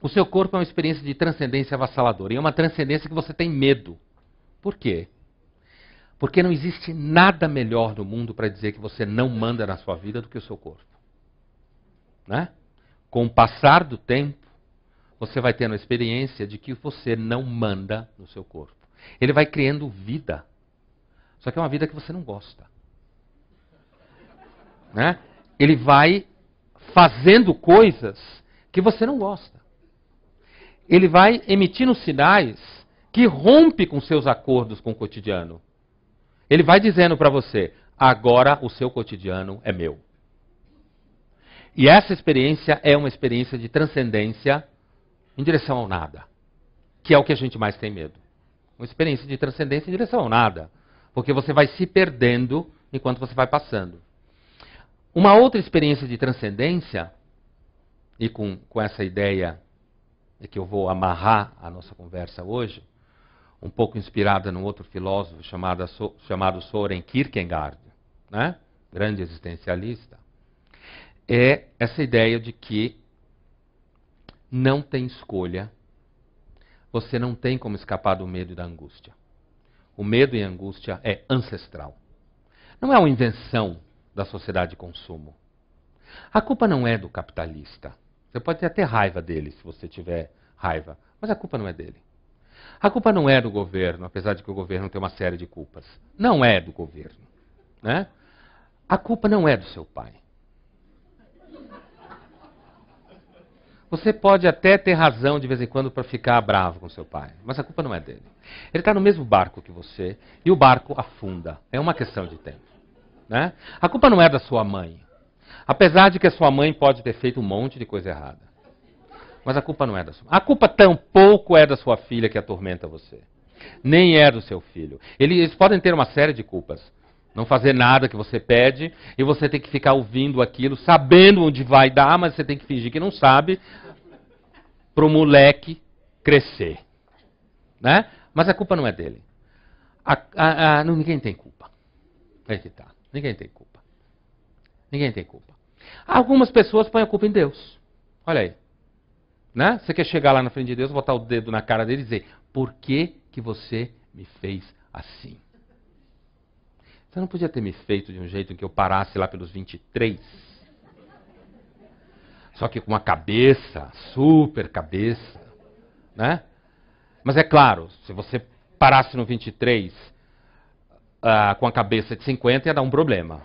[SPEAKER 1] o seu corpo é uma experiência de transcendência avassaladora. E é uma transcendência que você tem medo. Por quê? Porque não existe nada melhor no mundo para dizer que você não manda na sua vida do que o seu corpo. Né? Com o passar do tempo, você vai tendo a experiência de que você não manda no seu corpo. Ele vai criando vida. Só que é uma vida que você não gosta. Né? Ele vai fazendo coisas que você não gosta. Ele vai emitindo sinais que rompe com seus acordos com o cotidiano. Ele vai dizendo para você: agora o seu cotidiano é meu. E essa experiência é uma experiência de transcendência em direção ao nada, que é o que a gente mais tem medo. Uma experiência de transcendência em direção ao nada porque você vai se perdendo enquanto você vai passando. Uma outra experiência de transcendência, e com, com essa ideia é que eu vou amarrar a nossa conversa hoje, um pouco inspirada num outro filósofo chamado, chamado Soren Kierkegaard, né? grande existencialista, é essa ideia de que não tem escolha, você não tem como escapar do medo e da angústia. O medo e a angústia é ancestral. Não é uma invenção da sociedade de consumo. A culpa não é do capitalista. Você pode ter até raiva dele, se você tiver raiva, mas a culpa não é dele. A culpa não é do governo, apesar de que o governo tem uma série de culpas. Não é do governo. Né? A culpa não é do seu pai. Você pode até ter razão de vez em quando para ficar bravo com seu pai, mas a culpa não é dele. Ele está no mesmo barco que você e o barco afunda. É uma questão de tempo. Né? A culpa não é da sua mãe. Apesar de que a sua mãe pode ter feito um monte de coisa errada. Mas a culpa não é da sua. A culpa tampouco é da sua filha que atormenta você. Nem é do seu filho. Eles podem ter uma série de culpas. Não fazer nada que você pede e você tem que ficar ouvindo aquilo, sabendo onde vai dar, mas você tem que fingir que não sabe, para o moleque crescer. Né? Mas a culpa não é dele. A, a, a, não, ninguém tem culpa. É que tá. Ninguém tem culpa. Ninguém tem culpa. Algumas pessoas põem a culpa em Deus. Olha aí. Né? Você quer chegar lá na frente de Deus, botar o dedo na cara dele e dizer: Por que, que você me fez assim? Você não podia ter me feito de um jeito que eu parasse lá pelos 23. Só que com uma cabeça, super cabeça, né? Mas é claro, se você parasse no 23 uh, ah, com a cabeça de 50, ia dar um problema.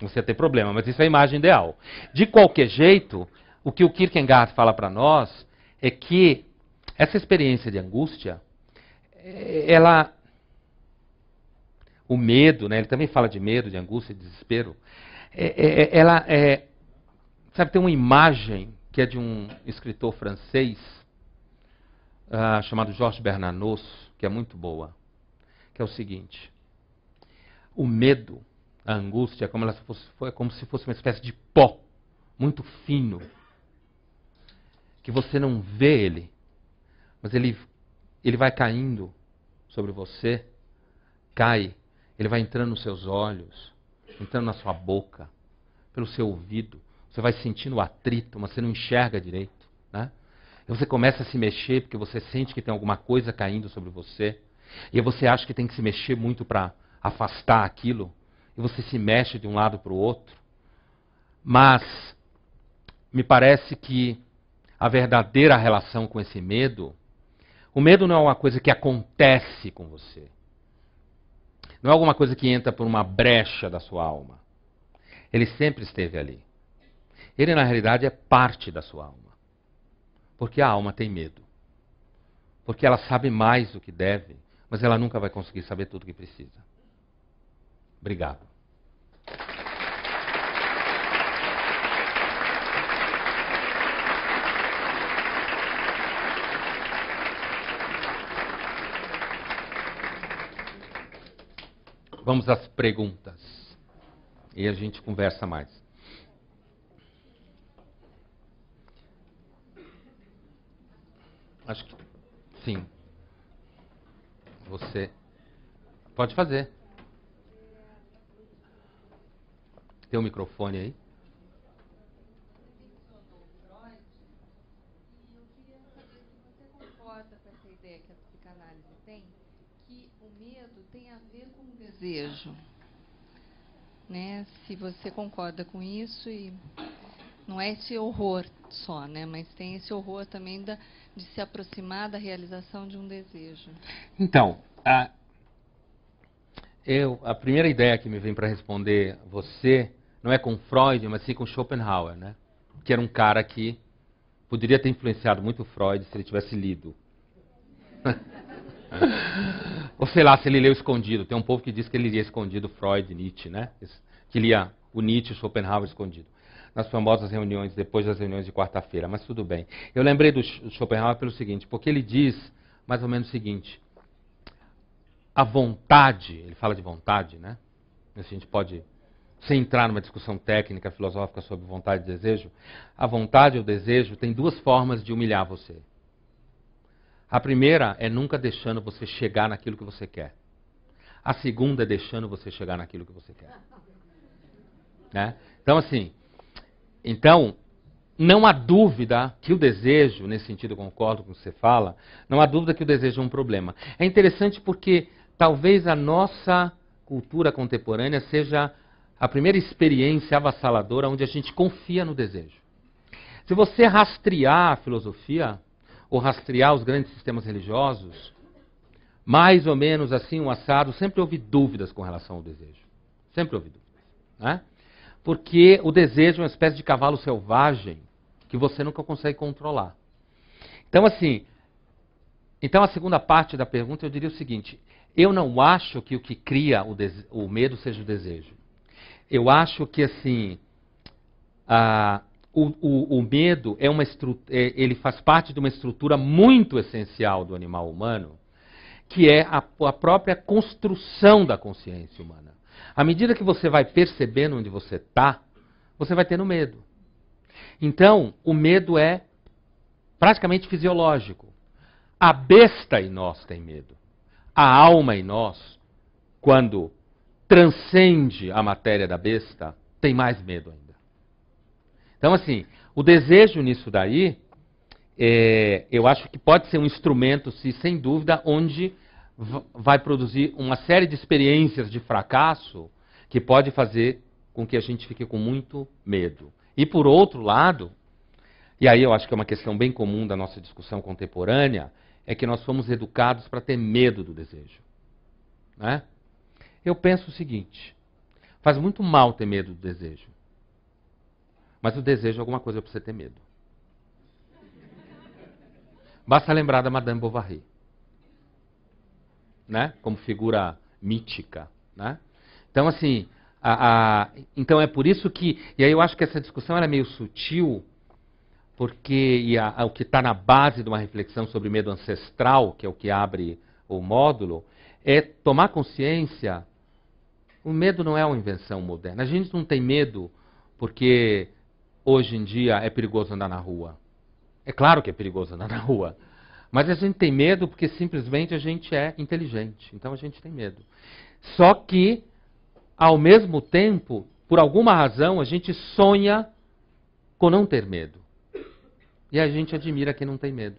[SPEAKER 1] Você ia ter problema, mas isso é a imagem ideal. De qualquer jeito, o que o Kierkegaard fala para nós é que essa experiência de angústia, eh, ela o medo, né? Ele também fala de medo, de angústia, de desespero. É, é, é ela é, sabe, tem uma imagem que é de um escritor francês uh, chamado Georges Bernanos, que é muito boa, que é o seguinte: o medo, a angústia, é como, ela fosse, é como se fosse uma espécie de pó muito fino que você não vê ele, mas ele ele vai caindo sobre você, cai ele vai entrando nos seus olhos, entrando na sua boca, pelo seu ouvido. Você vai sentindo o atrito, mas você não enxerga direito. Né? E você começa a se mexer porque você sente que tem alguma coisa caindo sobre você. E você acha que tem que se mexer muito para afastar aquilo. E você se mexe de um lado para o outro. Mas me parece que a verdadeira relação com esse medo, o medo não é uma coisa que acontece com você. Não é alguma coisa que entra por uma brecha da sua alma. Ele sempre esteve ali. Ele, na realidade, é parte da sua alma. Porque a alma tem medo. Porque ela sabe mais do que deve, mas ela nunca vai conseguir saber tudo o que precisa. Obrigado. Vamos às perguntas. E a gente conversa mais. Acho que sim. Você pode fazer. Tem um microfone aí?
[SPEAKER 2] desejo. Né? Se você concorda com isso e não é esse horror só, né? Mas tem esse horror também da, de se aproximar da realização de um desejo.
[SPEAKER 1] Então, a, eu, a primeira ideia que me vem para responder você não é com Freud, mas sim com Schopenhauer, né? Que era um cara que poderia ter influenciado muito Freud se ele tivesse lido. [LAUGHS] Ou sei lá, se ele leu escondido. Tem um povo que diz que ele lia escondido Freud, Nietzsche, né? Que lia o Nietzsche, o Schopenhauer escondido. Nas famosas reuniões, depois das reuniões de quarta-feira. Mas tudo bem. Eu lembrei do Schopenhauer pelo seguinte, porque ele diz mais ou menos o seguinte. A vontade, ele fala de vontade, né? A gente pode, sem entrar numa discussão técnica, filosófica sobre vontade e desejo, a vontade ou desejo tem duas formas de humilhar você. A primeira é nunca deixando você chegar naquilo que você quer. A segunda é deixando você chegar naquilo que você quer. Né? Então, assim, então, não há dúvida que o desejo, nesse sentido eu concordo com o que você fala, não há dúvida que o desejo é um problema. É interessante porque talvez a nossa cultura contemporânea seja a primeira experiência avassaladora onde a gente confia no desejo. Se você rastrear a filosofia, ou rastrear os grandes sistemas religiosos, mais ou menos assim, um assado, sempre houve dúvidas com relação ao desejo. Sempre houve dúvidas. Né? Porque o desejo é uma espécie de cavalo selvagem que você nunca consegue controlar. Então, assim, então a segunda parte da pergunta eu diria o seguinte: eu não acho que o que cria o, o medo seja o desejo. Eu acho que assim, a, o, o, o medo é uma é, ele faz parte de uma estrutura muito essencial do animal humano, que é a, a própria construção da consciência humana. À medida que você vai percebendo onde você está, você vai tendo medo. Então, o medo é praticamente fisiológico. A besta em nós tem medo. A alma em nós, quando transcende a matéria da besta, tem mais medo ainda. Então, assim, o desejo nisso daí, é, eu acho que pode ser um instrumento, se, sem dúvida, onde vai produzir uma série de experiências de fracasso que pode fazer com que a gente fique com muito medo. E por outro lado, e aí eu acho que é uma questão bem comum da nossa discussão contemporânea, é que nós fomos educados para ter medo do desejo. Né? Eu penso o seguinte: faz muito mal ter medo do desejo. Mas o desejo é alguma coisa para você ter medo. Basta lembrar da Madame Bovary, né? Como figura mítica, né? Então assim, a, a, então é por isso que e aí eu acho que essa discussão era é meio sutil, porque e a, o que está na base de uma reflexão sobre medo ancestral, que é o que abre o módulo, é tomar consciência. O medo não é uma invenção moderna. A gente não tem medo porque hoje em dia é perigoso andar na rua. É claro que é perigoso andar [LAUGHS] na rua. Mas a gente tem medo porque simplesmente a gente é inteligente. Então a gente tem medo. Só que, ao mesmo tempo, por alguma razão, a gente sonha com não ter medo. E a gente admira quem não tem medo.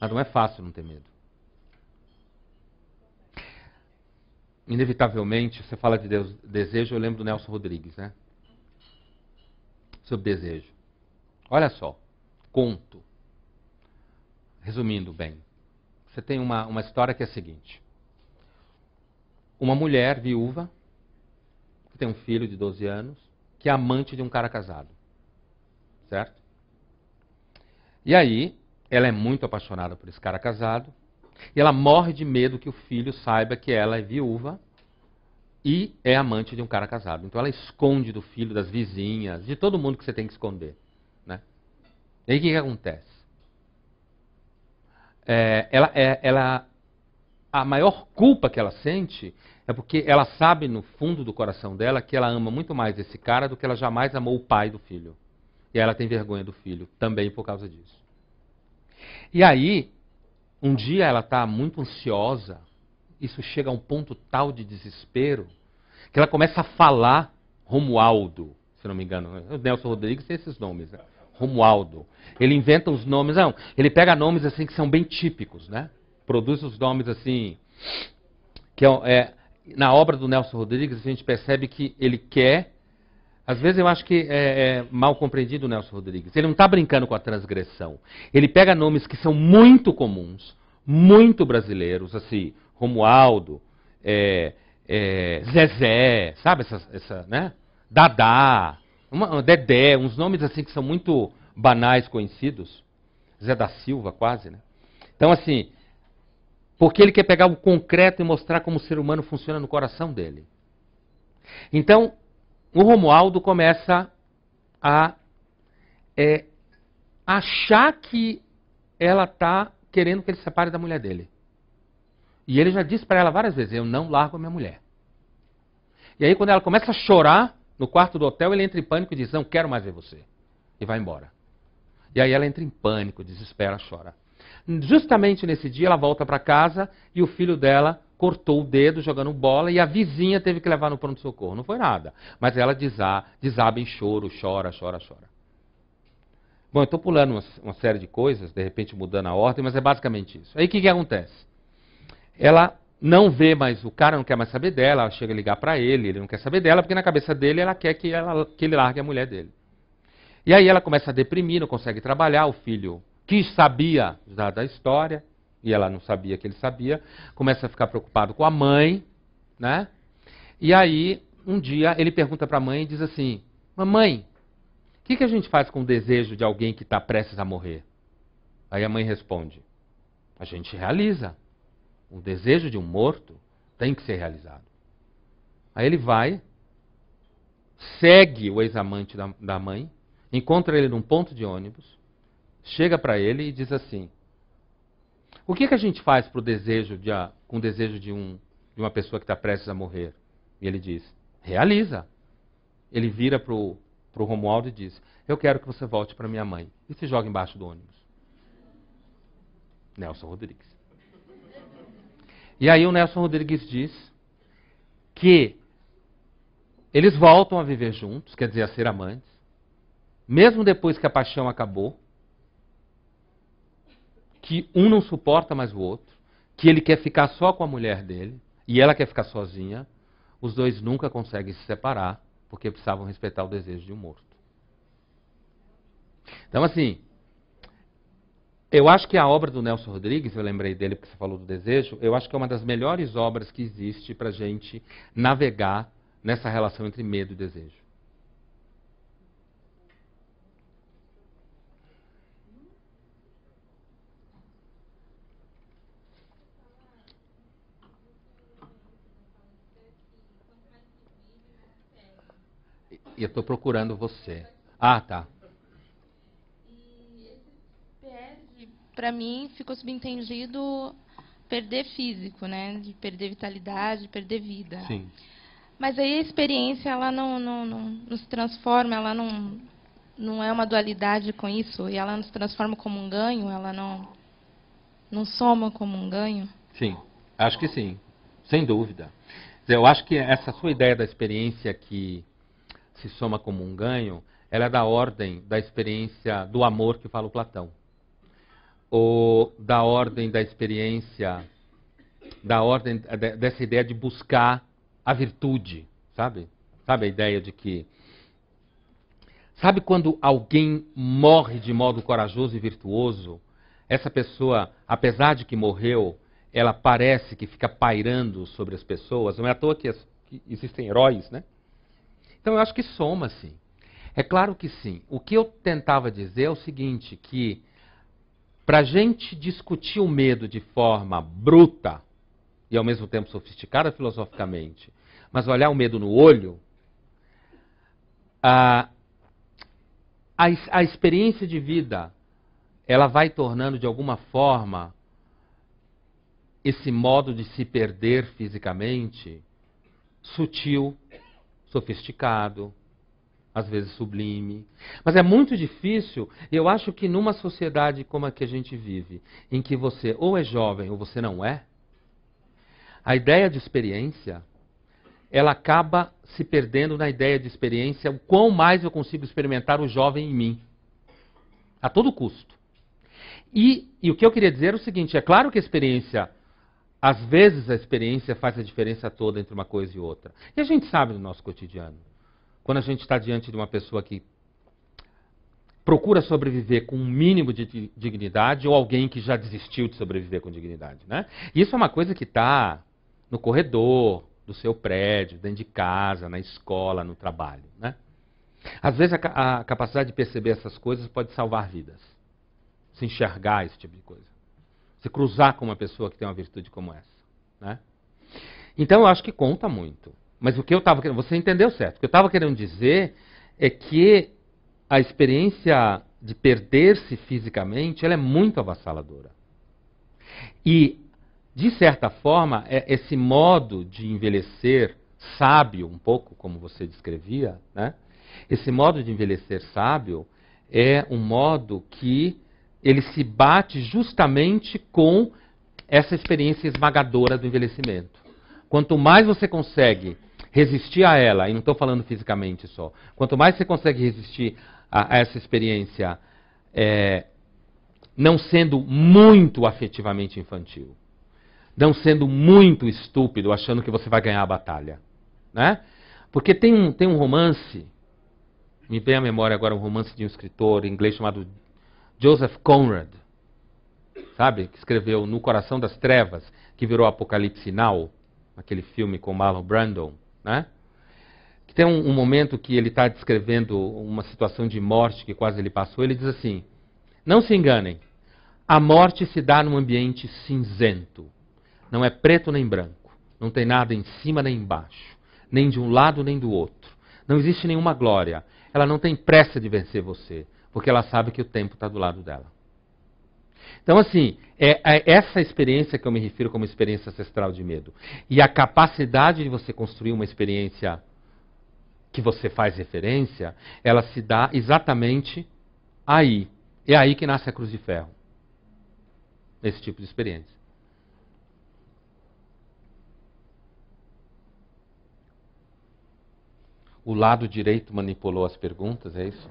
[SPEAKER 1] Mas não é fácil não ter medo. Inevitavelmente, você fala de Deus, desejo, eu lembro do Nelson Rodrigues, né? seu desejo. Olha só, conto. Resumindo bem, você tem uma, uma história que é a seguinte: uma mulher viúva, que tem um filho de 12 anos, que é amante de um cara casado. Certo? E aí, ela é muito apaixonada por esse cara casado, e ela morre de medo que o filho saiba que ela é viúva e é amante de um cara casado. Então ela esconde do filho, das vizinhas, de todo mundo que você tem que esconder. Né? E aí o que, que acontece? É, ela, é, ela, a maior culpa que ela sente é porque ela sabe no fundo do coração dela que ela ama muito mais esse cara do que ela jamais amou o pai do filho. E ela tem vergonha do filho também por causa disso. E aí, um dia ela está muito ansiosa isso chega a um ponto tal de desespero que ela começa a falar Romualdo, se não me engano. O Nelson Rodrigues tem esses nomes, né? Romualdo. Ele inventa os nomes, não, ele pega nomes assim que são bem típicos, né? Produz os nomes assim que é, é na obra do Nelson Rodrigues a gente percebe que ele quer às vezes eu acho que é, é mal compreendido o Nelson Rodrigues. Ele não está brincando com a transgressão. Ele pega nomes que são muito comuns, muito brasileiros, assim, Romualdo, é, é, Zezé, sabe? Essa, essa, né? Dadá, uma, Dedé, uns nomes assim que são muito banais, conhecidos. Zé da Silva, quase, né? Então, assim, porque ele quer pegar o concreto e mostrar como o ser humano funciona no coração dele. Então, o Romualdo começa a é, achar que ela está querendo que ele separe da mulher dele. E ele já disse para ela várias vezes: Eu não largo a minha mulher. E aí, quando ela começa a chorar no quarto do hotel, ele entra em pânico e diz: Não quero mais ver você. E vai embora. E aí ela entra em pânico, desespera, chora. Justamente nesse dia, ela volta para casa e o filho dela cortou o dedo jogando bola e a vizinha teve que levar no pronto-socorro. Não foi nada. Mas ela desaba, desaba em choro, chora, chora, chora. Bom, eu estou pulando uma, uma, série de coisas, de repente mudando a ordem, mas é basicamente isso. Aí o que, que acontece? Ela não vê mais o cara, não quer mais saber dela, ela chega a ligar para ele, ele não quer saber dela, porque na cabeça dele ela quer que, ela, que ele largue a mulher dele. E aí ela começa a deprimir, não consegue trabalhar, o filho que sabia da, da história, e ela não sabia que ele sabia, começa a ficar preocupado com a mãe, né? E aí, um dia, ele pergunta para a mãe e diz assim, mamãe, o que, que a gente faz com o desejo de alguém que está prestes a morrer? Aí a mãe responde, a gente realiza o desejo de um morto tem que ser realizado. Aí ele vai, segue o ex-amante da, da mãe, encontra ele num ponto de ônibus, chega para ele e diz assim: O que, é que a gente faz pro desejo de com o desejo de, um, de uma pessoa que está prestes a morrer? E ele diz: Realiza. Ele vira para o Romualdo e diz: Eu quero que você volte para minha mãe. E se joga embaixo do ônibus. Nelson Rodrigues. E aí o Nelson Rodrigues diz que eles voltam a viver juntos, quer dizer, a ser amantes, mesmo depois que a paixão acabou, que um não suporta mais o outro, que ele quer ficar só com a mulher dele e ela quer ficar sozinha, os dois nunca conseguem se separar porque precisavam respeitar o desejo de um morto. Então, assim, eu acho que a obra do Nelson Rodrigues, eu lembrei dele porque você falou do desejo, eu acho que é uma das melhores obras que existe para gente navegar nessa relação entre medo e desejo. E eu estou procurando você. Ah, tá.
[SPEAKER 2] para mim, ficou subentendido perder físico, né? De perder vitalidade, de perder vida. Sim. Mas aí a experiência, ela não, não, não, não se transforma, ela não, não é uma dualidade com isso, e ela não se transforma como um ganho, ela não, não soma como um ganho.
[SPEAKER 1] Sim, acho que sim, sem dúvida. Eu acho que essa sua ideia da experiência que se soma como um ganho, ela é da ordem da experiência do amor que fala o Platão ou da ordem da experiência, da ordem dessa ideia de buscar a virtude, sabe? Sabe a ideia de que sabe quando alguém morre de modo corajoso e virtuoso, essa pessoa, apesar de que morreu, ela parece que fica pairando sobre as pessoas. Não é à toa que, existem heróis, né? Então eu acho que soma-se. É claro que sim. O que eu tentava dizer é o seguinte, que para a gente discutir o medo de forma bruta e ao mesmo tempo sofisticada filosoficamente, mas olhar o medo no olho, a, a, a experiência de vida ela vai tornando de alguma forma esse modo de se perder fisicamente sutil, sofisticado, às vezes sublime. Mas é muito difícil, eu acho que numa sociedade como a que a gente vive, em que você ou é jovem ou você não é, a ideia de experiência, ela acaba se perdendo na ideia de experiência, o quão mais eu consigo experimentar o jovem em mim. A todo custo. E, e o que eu queria dizer é o seguinte: é claro que a experiência, às vezes a experiência faz a diferença toda entre uma coisa e outra. E a gente sabe no nosso cotidiano quando a gente está diante de uma pessoa que procura sobreviver com um mínimo de dignidade ou alguém que já desistiu de sobreviver com dignidade. Né? Isso é uma coisa que está no corredor do seu prédio, dentro de casa, na escola, no trabalho. Né? Às vezes a, a capacidade de perceber essas coisas pode salvar vidas. Se enxergar esse tipo de coisa. Se cruzar com uma pessoa que tem uma virtude como essa. Né? Então eu acho que conta muito. Mas o que eu estava querendo. Você entendeu certo. O que eu estava querendo dizer é que a experiência de perder-se fisicamente ela é muito avassaladora. E, de certa forma, é esse modo de envelhecer sábio, um pouco como você descrevia, né? esse modo de envelhecer sábio é um modo que ele se bate justamente com essa experiência esmagadora do envelhecimento. Quanto mais você consegue resistir a ela, e não estou falando fisicamente só, quanto mais você consegue resistir a, a essa experiência, é, não sendo muito afetivamente infantil, não sendo muito estúpido, achando que você vai ganhar a batalha. Né? Porque tem um, tem um romance, me vem à memória agora um romance de um escritor inglês chamado Joseph Conrad, sabe? Que escreveu No Coração das Trevas, que virou Apocalipse Now aquele filme com Marlon Brando, né? Que tem um, um momento que ele está descrevendo uma situação de morte que quase ele passou. Ele diz assim: Não se enganem, a morte se dá num ambiente cinzento. Não é preto nem branco. Não tem nada em cima nem embaixo, nem de um lado nem do outro. Não existe nenhuma glória. Ela não tem pressa de vencer você, porque ela sabe que o tempo está do lado dela. Então, assim, é, é essa experiência que eu me refiro como experiência ancestral de medo. E a capacidade de você construir uma experiência que você faz referência, ela se dá exatamente aí. É aí que nasce a cruz de ferro. Esse tipo de experiência. O lado direito manipulou as perguntas, é isso?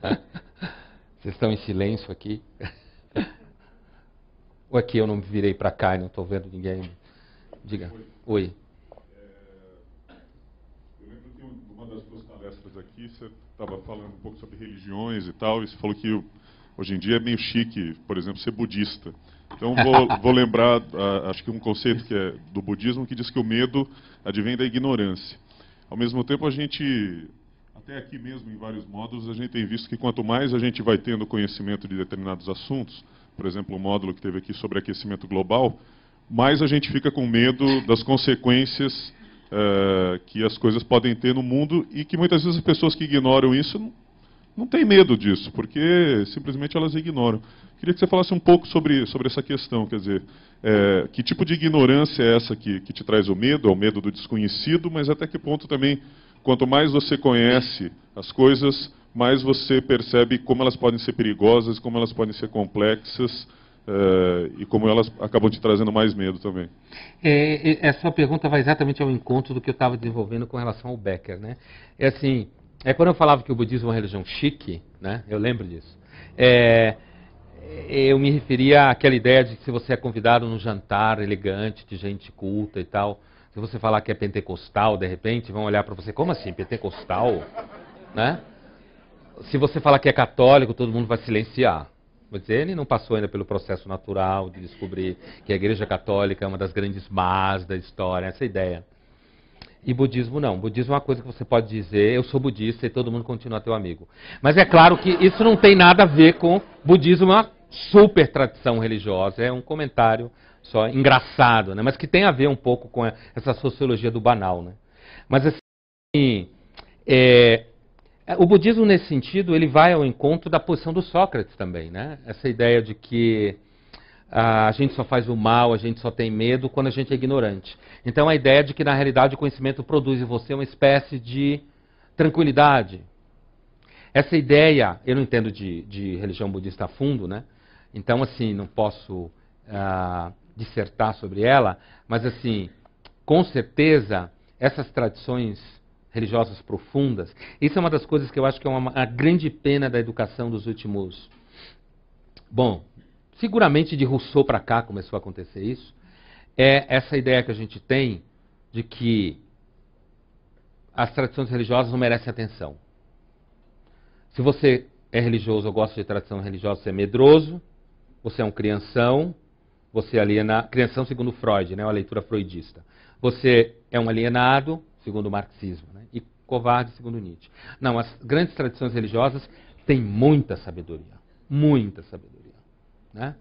[SPEAKER 1] [LAUGHS] Vocês estão em silêncio aqui? [LAUGHS] Ou aqui eu não virei para cá e não estou vendo ninguém? Diga. Oi. É, eu lembro que uma das duas palestras aqui você estava falando um pouco sobre religiões e tal, e você falou que hoje em dia é meio chique, por exemplo, ser budista. Então vou, [LAUGHS] vou lembrar, ah, acho que um conceito que é do budismo que diz que o medo advém da ignorância. Ao mesmo tempo a gente até aqui mesmo, em vários módulos, a gente tem visto que quanto mais a gente vai tendo conhecimento de determinados assuntos, por exemplo, o módulo que teve aqui sobre aquecimento global, mais a gente fica com medo das consequências uh, que as coisas podem ter no mundo e que muitas vezes as pessoas que ignoram isso não, não têm medo disso, porque simplesmente elas ignoram. Queria que você falasse um pouco sobre, sobre essa questão, quer dizer, é, que tipo de ignorância é essa que, que te traz o medo, é o medo do desconhecido, mas até que ponto também Quanto mais você conhece as coisas, mais você percebe como elas podem ser perigosas, como elas podem ser complexas eh, e como elas acabam te trazendo mais medo também. É, é, é pergunta vai exatamente ao encontro do que eu estava desenvolvendo com relação ao Becker, né? É assim, é quando eu falava que o budismo é uma religião chique, né? Eu lembro disso. É, é eu me referia àquela ideia de que se você é convidado num jantar elegante de gente culta e tal, se você falar que é pentecostal, de repente vão olhar para você, como assim, pentecostal? Né? Se você falar que é católico, todo mundo vai silenciar. Mas ele não passou ainda pelo processo natural de descobrir que a igreja católica é uma das grandes más da história, essa é ideia. E budismo não. Budismo é uma coisa que você pode dizer, eu sou budista e todo mundo continua teu amigo. Mas é claro que isso não tem nada a ver com budismo, é uma super tradição religiosa, é um comentário só engraçado, né? mas que tem a ver um pouco com essa sociologia do banal. Né? Mas assim, é, o budismo nesse sentido ele vai ao encontro da posição do Sócrates também, né? Essa ideia de que ah, a gente só faz o mal, a gente só tem medo quando a gente é ignorante. Então a ideia de que na realidade o conhecimento produz em você uma espécie de tranquilidade. Essa ideia, eu não entendo de, de religião budista a fundo, né? Então assim não posso ah, dissertar sobre ela, mas assim, com certeza, essas tradições religiosas profundas, isso é uma das coisas que eu acho que é uma, uma grande pena da educação dos últimos. Bom, seguramente de Rousseau para cá começou a acontecer isso. É essa ideia que a gente tem de que as tradições religiosas não merecem atenção. Se você é religioso ou gosta de tradição religiosa, você é medroso, você é um crianção, você é aliena, criação segundo Freud, né, uma leitura freudista. Você é um alienado, segundo o marxismo, né, e covarde, segundo Nietzsche. Não, as grandes tradições religiosas têm muita sabedoria, muita sabedoria, né?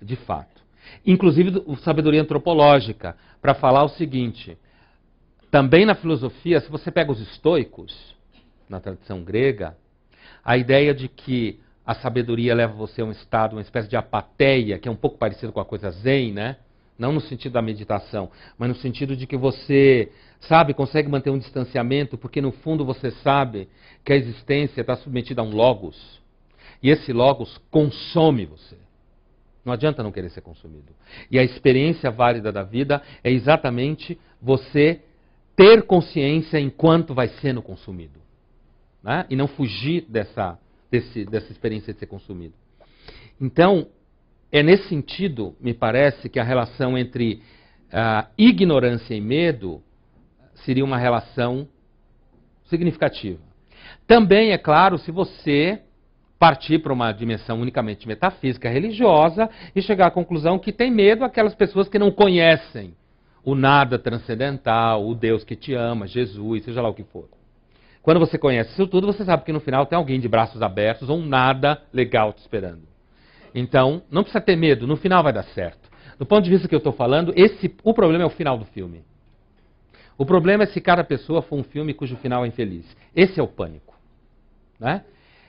[SPEAKER 1] De fato. Inclusive sabedoria antropológica, para falar o seguinte, também na filosofia, se você pega os estoicos, na tradição grega, a ideia de que a sabedoria leva você a um estado, uma espécie de apateia, que é um pouco parecido com a coisa zen, né? Não no sentido da meditação, mas no sentido de que você, sabe, consegue manter um distanciamento, porque no fundo você sabe que a existência está submetida a um logos. E esse logos consome você. Não adianta não querer ser consumido. E a experiência válida da vida é exatamente você ter consciência enquanto vai sendo consumido. Né? E não fugir dessa desse, dessa experiência de ser consumido. Então, é nesse sentido, me parece, que a relação entre ah, ignorância e medo seria uma relação significativa. Também, é claro, se você partir para uma dimensão unicamente metafísica, religiosa, e chegar à conclusão que tem medo aquelas pessoas que não conhecem o nada transcendental, o Deus que te ama, Jesus, seja lá o que for. Quando você conhece isso tudo, você sabe que no final tem alguém de braços abertos ou nada legal te esperando. Então, não precisa ter medo, no final vai dar certo. Do ponto de vista que eu estou falando, esse, o problema é o final do filme. O problema é se cada pessoa for um filme cujo final é infeliz. Esse é o pânico. Né?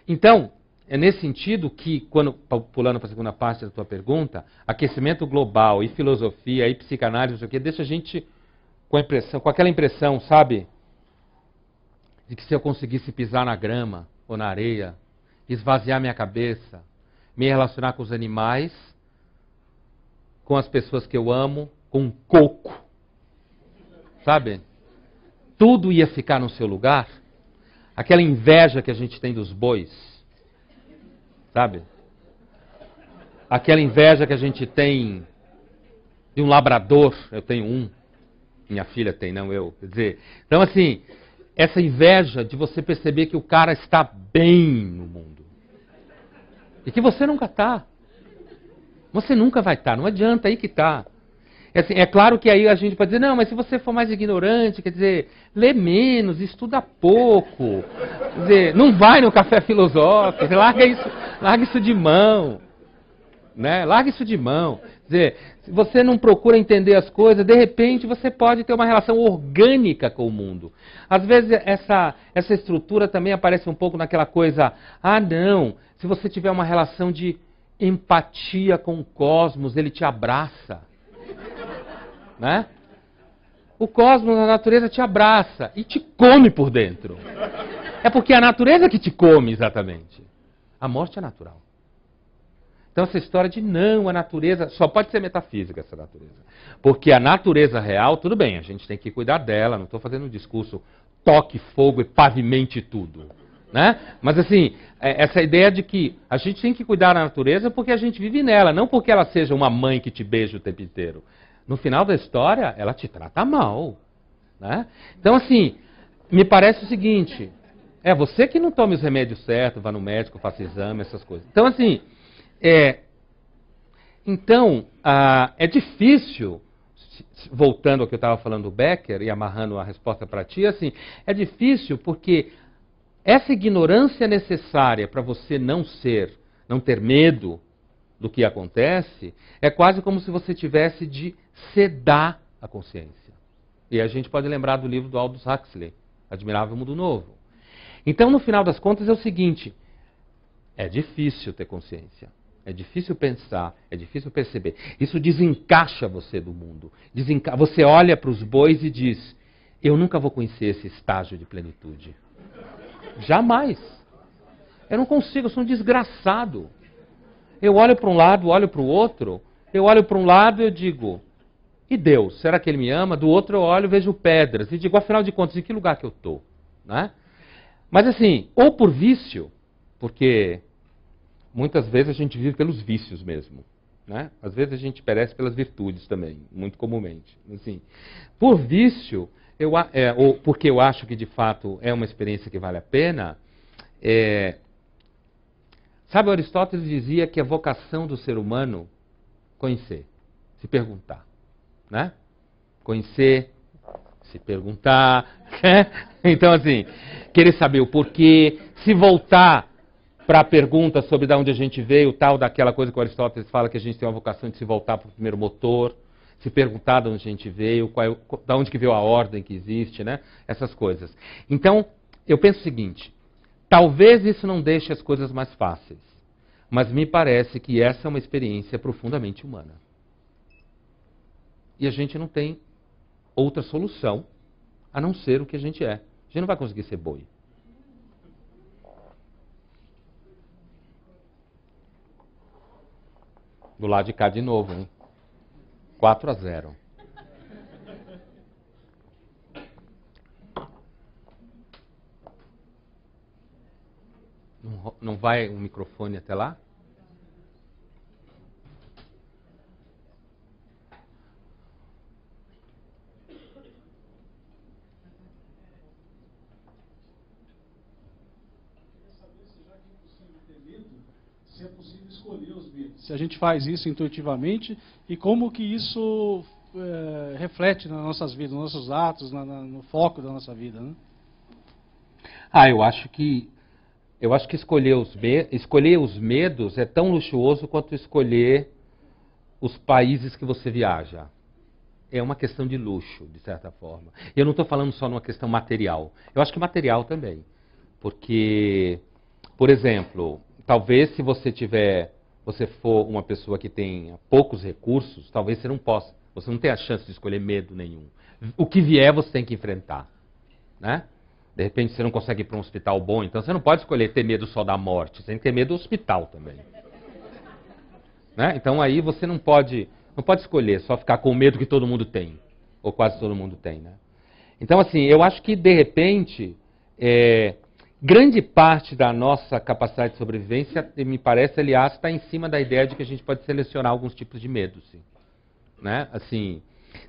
[SPEAKER 1] Então, é nesse sentido que, quando pulando para a segunda parte da tua pergunta, aquecimento global e filosofia e psicanálise, não sei o quê, deixa a gente com, a impressão, com aquela impressão, sabe? de que se eu conseguisse pisar na grama ou na areia, esvaziar minha cabeça, me relacionar com os animais, com as pessoas que eu amo, com um coco, sabe? Tudo ia ficar no seu lugar. Aquela inveja que a gente tem dos bois, sabe? Aquela inveja que a gente tem de um labrador, eu tenho um, minha filha tem, não eu. Quer dizer, então assim, essa inveja de você perceber que o cara está bem no mundo. E que você nunca está. Você nunca vai estar, tá, não adianta é aí que está. É, assim, é claro que aí a gente pode dizer, não, mas se você for mais ignorante, quer dizer, lê menos, estuda pouco, quer dizer, não vai no café filosófico, [LAUGHS] larga isso, larga isso de mão. Né? Larga isso de mão dizer, você não procura entender as coisas, de repente você pode ter uma relação orgânica com o mundo. Às vezes essa, essa estrutura também aparece um pouco naquela coisa, ah não, se você tiver uma relação de empatia com o cosmos, ele te abraça. [LAUGHS] né? O cosmos, a natureza te abraça e te come por dentro. É porque é a natureza que te come, exatamente. A morte é natural. Então essa história de não, a natureza, só pode ser metafísica essa natureza. Porque a natureza real, tudo bem, a gente tem que cuidar dela, não estou fazendo um discurso toque fogo e pavimente tudo. Né? Mas assim, é, essa ideia de que a gente tem que cuidar da natureza porque a gente vive nela, não porque ela seja uma mãe que te beija o tempo inteiro. No final da história, ela te trata mal. Né? Então assim, me parece o seguinte, é você que não toma os remédios certos, vá no médico, faça exame, essas coisas. Então assim... É, então, ah, é difícil, voltando ao que eu estava falando do Becker e amarrando a resposta para ti, assim, é difícil porque essa ignorância necessária para você não ser, não ter medo do que acontece, é quase como se você tivesse de sedar a consciência. E a gente pode lembrar do livro do Aldous Huxley, Admirável Mundo Novo. Então, no final das contas, é o seguinte: é difícil ter consciência. É difícil pensar, é difícil perceber. Isso desencaixa você do mundo. Desenca... Você olha para os bois e diz: Eu nunca vou conhecer esse estágio de plenitude. Jamais. Eu não consigo, eu sou um desgraçado. Eu olho para um lado, olho para o outro. Eu olho para um lado e eu digo: E Deus? Será que Ele me ama? Do outro eu olho e vejo pedras. E digo: Afinal de contas, em que lugar que eu estou? Né? Mas assim, ou por vício, porque muitas vezes a gente vive pelos vícios mesmo. Né? Às vezes a gente perece pelas virtudes também, muito comumente. Assim, por vício, eu, é, ou porque eu acho que de fato é uma experiência que vale a pena, é... sabe, Aristóteles dizia que a vocação do ser humano conhecer, se perguntar. Né? Conhecer, se perguntar. [LAUGHS] Né? então, assim, querer saber o porquê, se voltar para a pergunta sobre de onde a gente veio, tal, daquela coisa que o Aristóteles fala que a gente tem uma vocação de se voltar para o primeiro motor, se perguntar de onde a gente veio, qual, é da onde que veio a ordem que existe, né? essas coisas. Então, eu penso o seguinte, talvez isso não deixe as coisas mais fáceis, mas me parece que essa é uma experiência profundamente humana. E a gente não tem outra solução a não ser o que a gente é. A gente não vai conseguir ser boi. do lado de cá de novo, hein? 4 a 0. Não, não vai o microfone até lá?
[SPEAKER 2] se a gente faz isso intuitivamente e como que isso é, reflete nas nossas vidas, nos nossos atos, na, na, no foco da nossa vida. Né?
[SPEAKER 1] Ah, eu acho que eu acho que escolher os, escolher os medos é tão luxuoso quanto escolher os países que você viaja. É uma questão de luxo, de certa forma. Eu não estou falando só numa questão material. Eu acho que material também. Porque, por exemplo, talvez se você tiver você for uma pessoa que tem poucos recursos, talvez você não possa. Você não tem a chance de escolher medo nenhum. O que vier, você tem que enfrentar. Né? De repente, você não consegue ir para um hospital bom, então você não pode escolher ter medo só da morte. Você tem que ter medo do hospital também. [LAUGHS] Né? Então, aí você não pode, não pode escolher só ficar com o medo que todo mundo tem. Ou quase todo mundo tem. Né? Então, assim, eu acho que, de repente, é, grande parte da nossa capacidade de sobrevivência, me parece, aliás, está em cima da ideia de que a gente pode selecionar alguns tipos de medo. Sim. Né? Assim,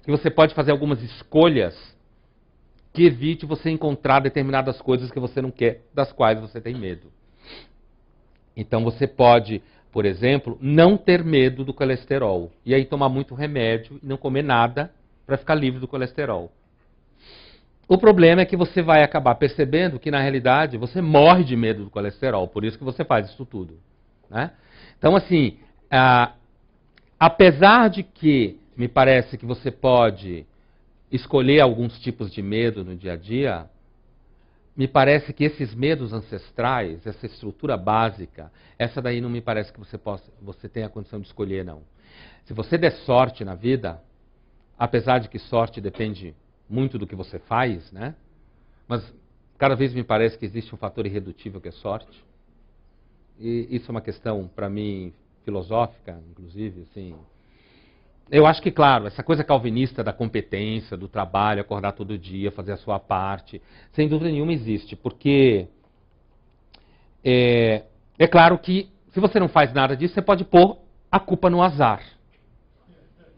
[SPEAKER 1] que você pode fazer algumas escolhas que evite você encontrar determinadas coisas que você não quer, das quais você tem medo. Então você pode, por exemplo, não ter medo do colesterol. E aí tomar muito remédio e não comer nada para ficar livre do colesterol. O problema é que você vai acabar percebendo que, na realidade, você morre de medo do colesterol, por isso que você faz isso tudo. Né? Então, assim, apesar de que me parece que você pode escolher alguns tipos de medo no dia a dia, me parece que esses medos ancestrais, essa estrutura básica, essa daí não me parece que você, possa, você tenha condição de escolher, não. Se você der sorte na vida, apesar de que sorte depende muito do que você faz, né? Mas cada vez me parece que existe um fator irredutível que é sorte. E isso é uma questão, para mim, filosófica, inclusive, assim. Eu acho que, claro, essa coisa calvinista da competência, do trabalho, acordar todo dia, fazer a sua parte, sem dúvida nenhuma existe, porque é, é claro que se você não faz nada disso, você pode pôr a culpa no azar.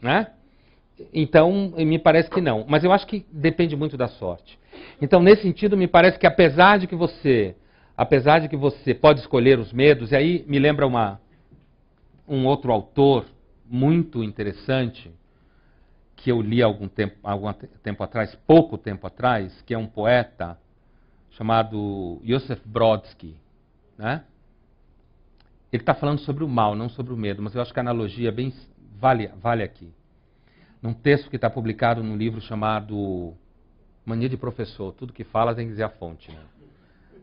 [SPEAKER 1] Né? Então, me parece que não. Mas eu acho que depende muito da sorte. Então, nesse sentido, me parece que apesar de que você, apesar de que você pode escolher os medos, e aí me lembra uma, um outro autor muito interessante que eu li algum tempo, algum tempo atrás, pouco tempo atrás, que é um poeta chamado Josef Brodsky, né? Ele está falando sobre o mal, não sobre o medo, mas eu acho que a analogia é bem vale, vale aqui num texto que está publicado no livro chamado Mania de Professor, tudo que fala tem que dizer a fonte. Né?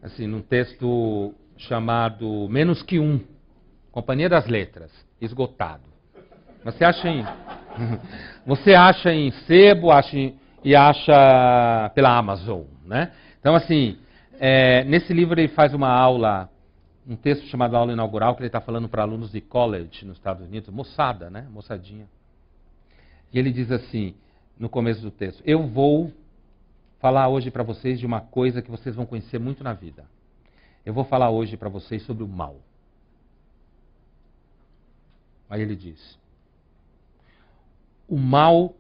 [SPEAKER 1] Assim, num texto chamado Menos que Um, Companhia das Letras, esgotado. Mas você acha em. [LAUGHS] Você acha em sebo, acha em, e acha pela Amazon, né? Então, assim, é, nesse livro ele faz uma aula, um texto chamado Aula Inaugural, que ele está falando para alunos de college nos Estados Unidos, moçada, né? Moçadinha. E ele diz assim, no começo do texto: Eu vou falar hoje para vocês de uma coisa que vocês vão conhecer muito na vida. Eu vou falar hoje para vocês sobre o mal. Aí ele diz: O mal,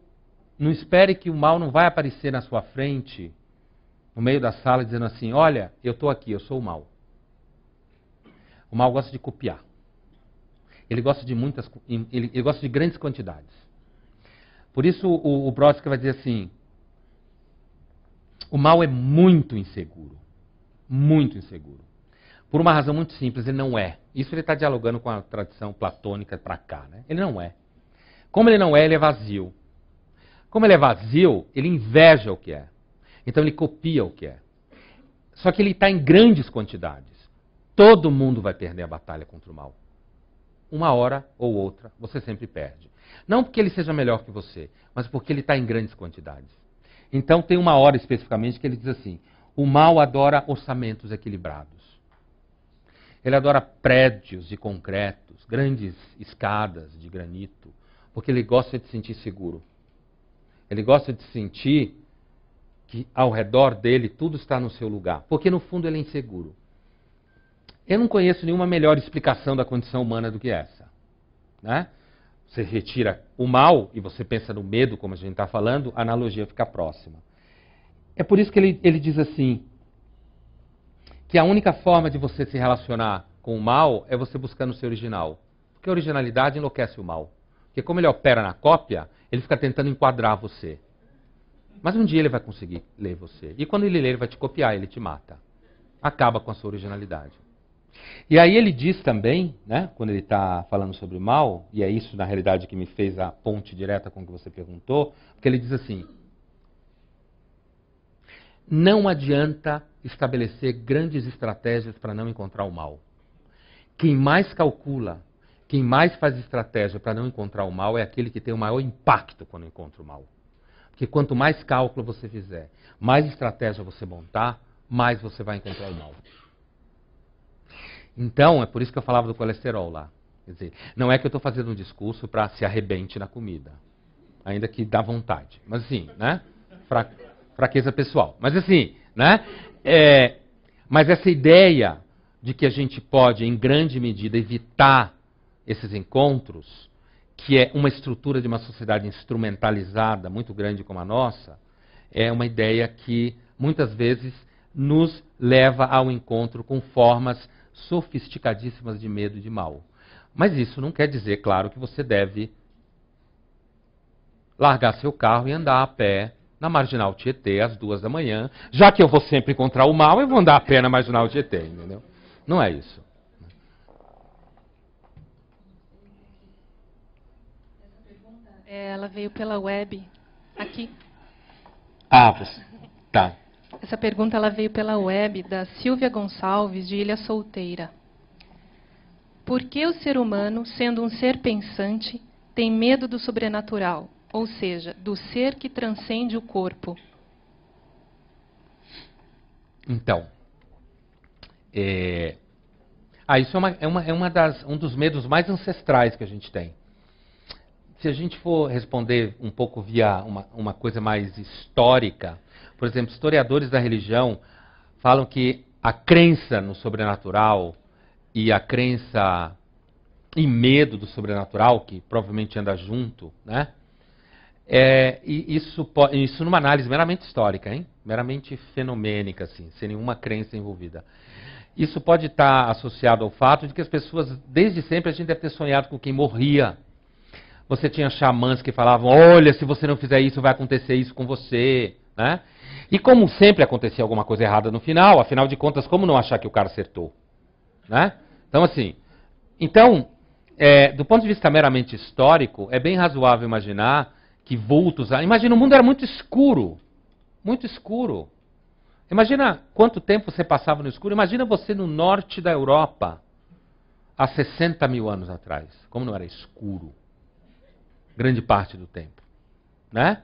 [SPEAKER 1] não espere que o mal não vai aparecer na sua frente, no meio da sala, dizendo assim: Olha, eu estou aqui, eu sou o mal. O mal gosta de copiar. Ele gosta de muitas, ele, ele gosta de grandes quantidades. Por isso o, o Brodsky vai dizer assim: o mal é muito inseguro. Muito inseguro. Por uma razão muito simples, ele não é. Isso ele está dialogando com a tradição platônica para cá. Né? Ele não é. Como ele não é, ele é vazio. Como ele é vazio, ele inveja o que é. Então ele copia o que é. Só que ele está em grandes quantidades. Todo mundo vai perder a batalha contra o mal. Uma hora ou outra, você sempre perde. Não porque ele seja melhor que você, mas porque ele está em grandes quantidades. Então tem uma hora especificamente que ele diz assim: o mal adora orçamentos equilibrados. Ele adora prédios de concretos, grandes escadas de granito, porque ele gosta de sentir seguro. Ele gosta de sentir que ao redor dele tudo está no seu lugar, porque no fundo ele é inseguro. Eu não conheço nenhuma melhor explicação da condição humana do que essa. Né? você retira o mal e você pensa no medo, como a gente está falando, a analogia fica próxima. É por isso que ele, ele diz assim: que a única forma de você se relacionar com o mal é você buscando o seu original. Porque a originalidade enlouquece o mal. Porque como ele opera na cópia, ele fica tentando enquadrar você. Mas um dia ele vai conseguir ler você. E quando ele ler, ele vai te copiar, ele te mata. Acaba com a sua originalidade. E aí ele diz também, né, quando ele está falando sobre o mal, e é isso na realidade que me fez a ponte direta com o que você perguntou, porque ele diz assim: não adianta estabelecer grandes estratégias para não encontrar o mal. Quem mais calcula, quem mais faz estratégia para não encontrar o mal é aquele que tem o maior impacto quando encontra o mal. Porque quanto mais cálculo você fizer, mais estratégia você montar, mais você vai encontrar o mal. Então, é por isso que eu falava do colesterol lá. Quer dizer, não é que eu estou fazendo um discurso para se arrebente na comida, ainda que dá vontade. Mas assim, né? Fra fraqueza pessoal. Mas assim, né? É, mas essa ideia de que a gente pode, em grande medida, evitar esses encontros, que é uma estrutura de uma sociedade instrumentalizada muito grande como a nossa, é uma ideia que muitas vezes nos leva ao encontro com formas sofisticadíssimas de medo e de mal. Mas isso não quer dizer, claro, que você deve largar seu carro e andar a pé na Marginal Tietê às duas da manhã. Já que eu vou sempre encontrar o mal, eu vou andar a pé na Marginal Tietê, entendeu? Não é isso.
[SPEAKER 2] É, ela veio pela web aqui.
[SPEAKER 1] Ah, Tá.
[SPEAKER 2] Essa pergunta ela veio pela web da Silvia Gonçalves, de Ilha Solteira. Por que o ser humano, sendo um ser pensante, tem medo do sobrenatural, ou seja, do ser que transcende o corpo?
[SPEAKER 1] Então, é... ah, isso é, uma, é, uma, é uma das, um dos medos mais ancestrais que a gente tem. Se a gente for responder um pouco via uma, uma coisa mais histórica, por exemplo, historiadores da religião falam que a crença no sobrenatural e a crença e medo do sobrenatural, que provavelmente anda junto, né? É, e isso, isso numa análise meramente histórica, hein? meramente fenomênica, assim, sem nenhuma crença envolvida. Isso pode estar associado ao fato de que as pessoas, desde sempre, a gente deve ter sonhado com quem morria. Você tinha xamãs que falavam: olha, se você não fizer isso, vai acontecer isso com você. Né? E como sempre acontecia alguma coisa errada no final, afinal de contas, como não achar que o cara acertou? Né? Então, assim, então, é, do ponto de vista meramente histórico, é bem razoável imaginar que vultos. Ah, imagina, o mundo era muito escuro. Muito escuro. Imagina quanto tempo você passava no escuro. Imagina você no norte da Europa, há 60 mil anos atrás. Como não era escuro? Grande parte do tempo. Né?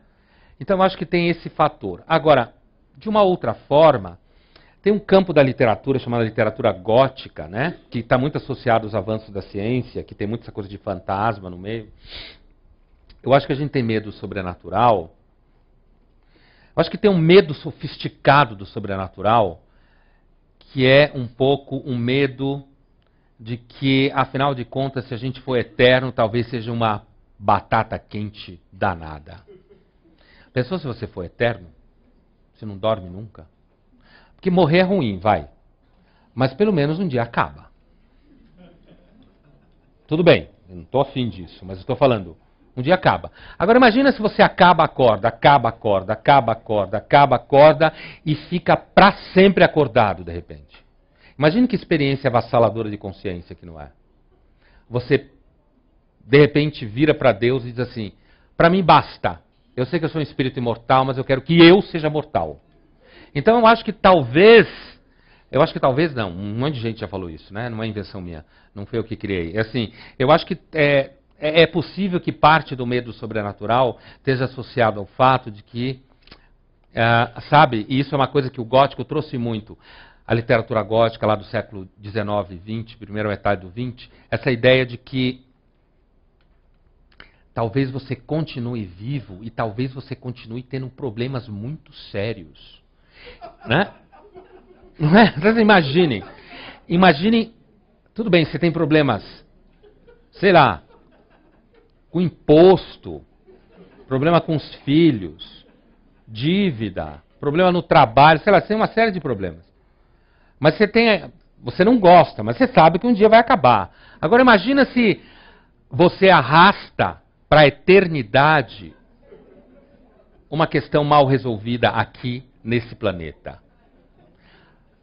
[SPEAKER 1] Então acho que tem esse fator. Agora, de uma outra forma, tem um campo da literatura chamado literatura gótica, né? Que está muito associado aos avanços da ciência, que tem muita essa coisa de fantasma no meio. Eu acho que a gente tem medo do sobrenatural. Eu acho que tem um medo sofisticado do sobrenatural, que é um pouco um medo de que, afinal de contas, se a gente for eterno, talvez seja uma batata quente danada. Pensou se você for eterno? Você não dorme nunca? Porque morrer é ruim, vai. Mas pelo menos um dia acaba. Tudo bem, eu não estou afim disso, mas estou falando. Um dia acaba. Agora imagina se você acaba acorda, acaba acorda, acaba acorda, acaba acorda e fica para sempre acordado de repente. Imagina que experiência avassaladora de consciência que não é. Você de repente vira para Deus e diz assim: para mim basta. Eu sei que eu sou um espírito imortal, mas eu quero que eu seja mortal. Então eu acho que talvez, eu acho que talvez não, um monte de gente já falou isso, né? Não é invenção minha, não foi eu que criei. É assim, eu acho que é, é, é possível que parte do medo sobrenatural esteja associado ao fato de que, ah, sabe, e isso é uma coisa que o gótico trouxe muito, a literatura gótica lá do século XIX, XX, primeira metade do XX, essa ideia de que Talvez você continue vivo e talvez você continue tendo problemas muito sérios. Né? Não é? Vocês então, imaginem. Imaginem. Tudo bem, você tem problemas. Sei lá. Com imposto. Problema com os filhos. Dívida. Problema no trabalho. Sei lá, você tem uma série de problemas. Mas você tem. Você não gosta, mas você sabe que um dia vai acabar. Agora imagina se você arrasta para a eternidade uma questão mal resolvida aqui nesse planeta.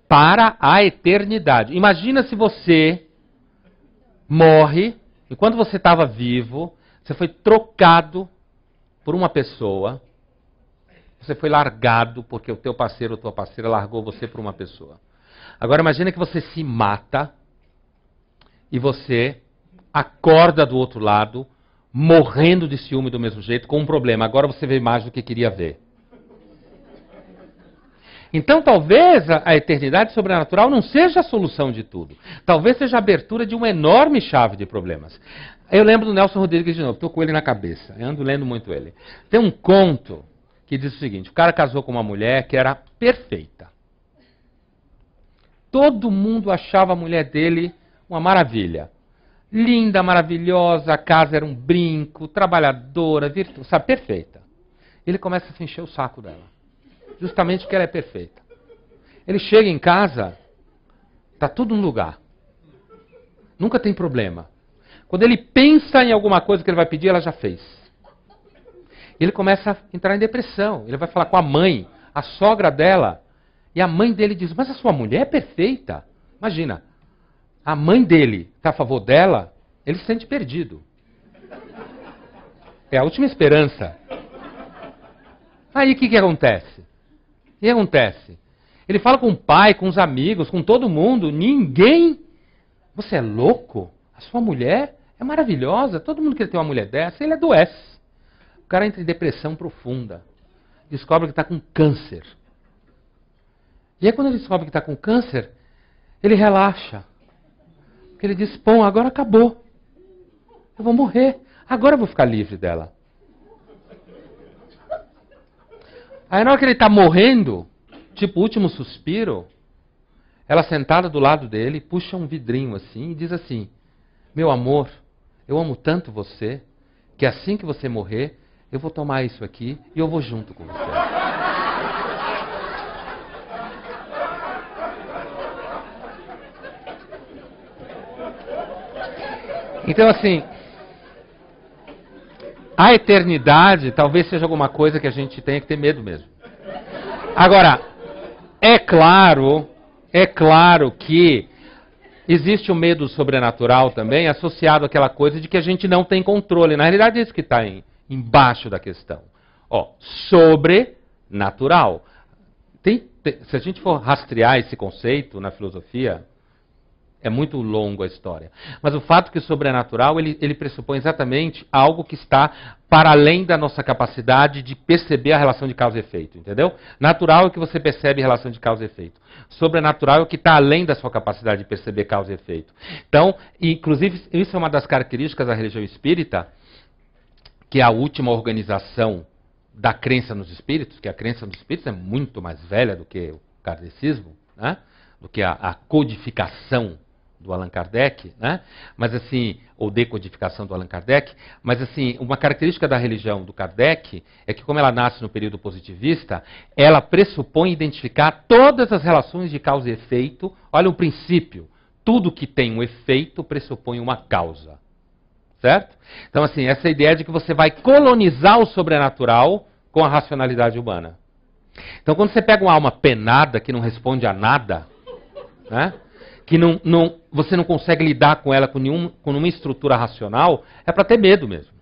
[SPEAKER 1] Para a eternidade. Imagina se você morre, enquanto você estava vivo, você foi trocado por uma pessoa, você foi largado porque o teu parceiro ou tua parceira largou você por uma pessoa. Agora imagina que você se mata e você acorda do outro lado morrendo de ciúme do mesmo jeito, com um problema. Agora você vê mais do que queria ver. Então, talvez a, eternidade sobrenatural não seja a solução de tudo. Talvez seja a abertura de uma enorme chave de problemas. Eu lembro do Nelson Rodrigues de novo, estou com ele na cabeça, eu ando lendo muito ele. Tem um conto que diz o seguinte: o cara casou com uma mulher que era perfeita. Todo mundo achava a mulher dele uma maravilha linda, maravilhosa, a casa era um brinco, trabalhadora, virtuosa, sabe, perfeita. Ele começa a se encher o saco dela, justamente porque ela é perfeita. Ele chega em casa, tá tudo no lugar, nunca tem problema. Quando ele pensa em alguma coisa que ele vai pedir, ela já fez. Ele começa a entrar em depressão. Ele vai falar com a mãe, a sogra dela, e a mãe dele diz: Mas a sua mulher é perfeita. Imagina, a mãe dele está a favor dela, ele se sente perdido. É a última esperança. Aí o que, que acontece? O que acontece? Ele fala com o pai, com os amigos, com todo mundo, ninguém. Você é louco? A sua mulher é maravilhosa, todo mundo quer ter uma mulher dessa, ele adoece. O cara entra em depressão profunda. Descobre que está com câncer. E aí, quando ele descobre que está com câncer, ele relaxa. Porque ele disse: pão agora acabou. Eu vou morrer. Agora eu vou ficar livre dela. Aí na hora que ele está morrendo, tipo último suspiro, ela sentada do lado dele, puxa um vidrinho assim e diz assim: Meu amor, eu amo tanto você que assim que você morrer, eu vou tomar isso aqui e eu vou junto com você. Então, assim, a eternidade talvez seja alguma coisa que a gente tenha que ter medo mesmo. Agora, é claro, é claro que existe o um medo sobrenatural também associado àquela coisa de que a gente não tem controle. Na realidade, é isso que está embaixo da questão. Ó, sobrenatural. Tem, tem, se a gente for rastrear esse conceito na filosofia, é muito longo a história. Mas o fato que o sobrenatural, ele, ele pressupõe exatamente algo que está para além da nossa capacidade de perceber a relação de causa e efeito, entendeu? Natural é o que você percebe a relação de causa e efeito. Sobrenatural é o que está além da sua capacidade de perceber causa e efeito. Então, inclusive, isso é uma das características da religião espírita, que é a última organização da crença nos espíritos, que a crença nos espíritos é muito mais velha do que o kardecismo, né? do que a, a codificação do Allan Kardec, né? Mas assim, ou decodificação do Allan Kardec, mas assim, uma característica da religião do Kardec é que como ela nasce no período positivista, ela pressupõe identificar todas as relações de causa e efeito. Olha um princípio, tudo que tem um efeito pressupõe uma causa. Certo? Então assim, essa ideia de que você vai colonizar o sobrenatural com a racionalidade humana. Então quando você pega uma alma penada que não responde a nada, né? que não, não, você não consegue lidar com ela com, com nenhuma estrutura racional, é para ter medo mesmo.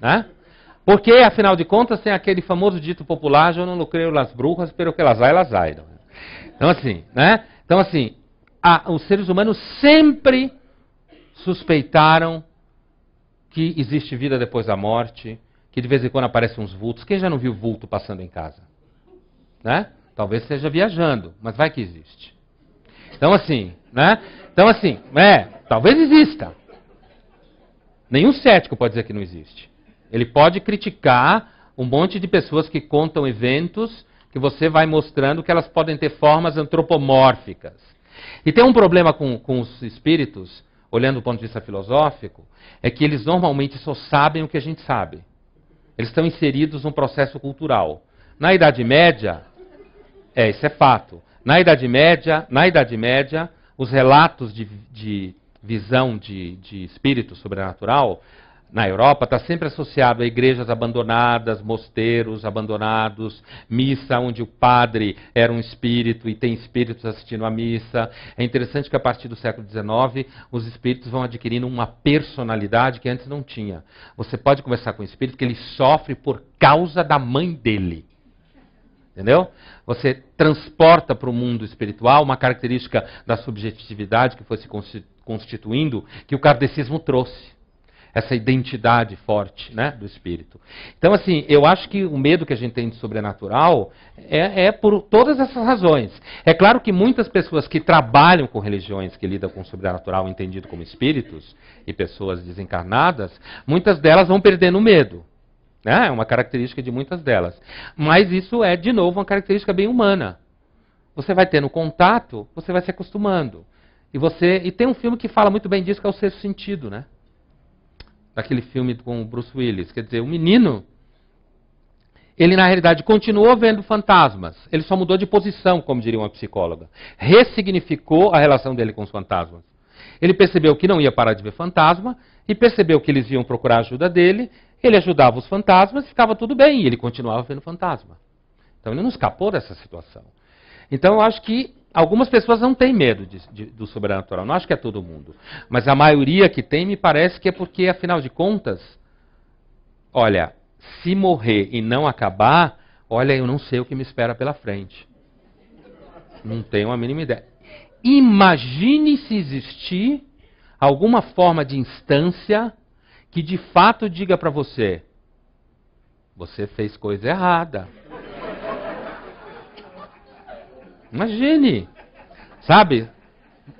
[SPEAKER 1] Né? Porque, afinal de contas, tem aquele famoso dito popular, eu não lucrei nas bruxas pelo que las hay, las hay. É? Então, assim, né? Então, assim, a, os seres humanos sempre suspeitaram que existe vida depois da morte, que de vez em quando aparecem uns vultos. Quem já não viu vulto passando em casa? Né? Talvez seja viajando, mas vai que existe. Então assim, né? Então assim, é, talvez exista. Nenhum cético pode dizer que não existe. Ele pode criticar um monte de pessoas que contam eventos que você vai mostrando que elas podem ter formas antropomórficas. E tem um problema com, com os espíritos, olhando do ponto de vista filosófico, é que eles normalmente só sabem o que a gente sabe. Eles estão inseridos num processo cultural. Na Idade Média, é, isso é fato. Na Idade Média, na Idade Média os relatos de, de visão de, de espírito sobrenatural na Europa está sempre associado a igrejas abandonadas, mosteiros abandonados, missa onde o padre era um espírito e tem espíritos assistindo à missa. É interessante que a partir do século XIX os espíritos vão adquirindo uma personalidade que antes não tinha. Você pode conversar com o espírito que ele sofre por causa da mãe dele. Entendeu? Você transporta para o mundo espiritual uma característica da subjetividade que foi se constituindo, que o kardecismo trouxe. Essa identidade forte né, do espírito. Então, assim, eu acho que o medo que a gente tem de sobrenatural é, é por todas essas razões. É claro que muitas pessoas que trabalham com religiões que lidam com o sobrenatural, entendido como espíritos, e pessoas desencarnadas, muitas delas vão perdendo o medo. Né? É uma característica de muitas delas. Mas isso é, de novo, uma característica bem humana. Você vai tendo contato, você vai se acostumando. E você e tem um filme que fala muito bem disso, que é o Sexto Sentido, né? Daquele filme com o Bruce Willis. Quer dizer, o menino, ele na realidade continuou vendo fantasmas. Ele só mudou de posição, como diria uma psicóloga. Ressignificou a relação dele com os fantasmas. Ele percebeu que não ia parar de ver fantasma e percebeu que eles iam procurar a ajuda dele ele ajudava os fantasmas e ficava tudo bem, e ele continuava vendo fantasma. Então ele não escapou dessa situação. Então eu acho que algumas pessoas não têm medo de, de, do sobrenatural, não acho que é todo mundo. Mas a maioria que tem, me parece que é porque, afinal de contas, olha, se morrer e não acabar, olha, eu não sei o que me espera pela frente. Não tenho a mínima ideia. Imagine se existir alguma forma de instância que de fato diga para você: você fez coisa errada. Imagine, sabe?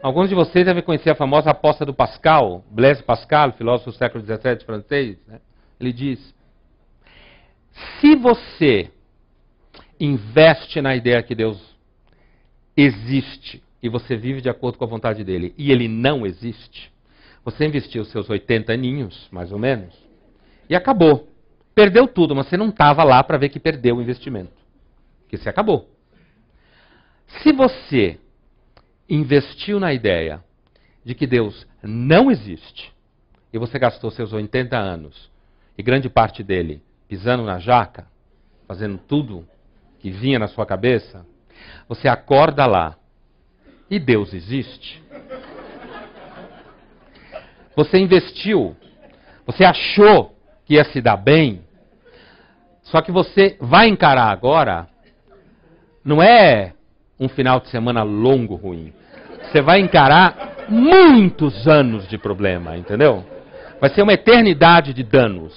[SPEAKER 1] Alguns de vocês devem conhecer a famosa aposta do Pascal, Blaise Pascal, filósofo do século XVII francês. Né? Ele diz: se você investe na ideia que Deus existe e você vive de acordo com a vontade dele e ele não existe, você investiu seus 80 aninhos, mais ou menos, e acabou. Perdeu tudo, mas você não estava lá para ver que perdeu o investimento. Que se acabou. Se você investiu na ideia de que Deus não existe, e você gastou seus 80 anos, e grande parte dele pisando na jaca, fazendo tudo que vinha na sua cabeça, você acorda lá e Deus existe. Você investiu, você achou que ia se dar bem, só que você vai encarar agora, não é um final de semana longo ruim. Você vai encarar muitos anos de problema, entendeu? Vai ser uma eternidade de danos.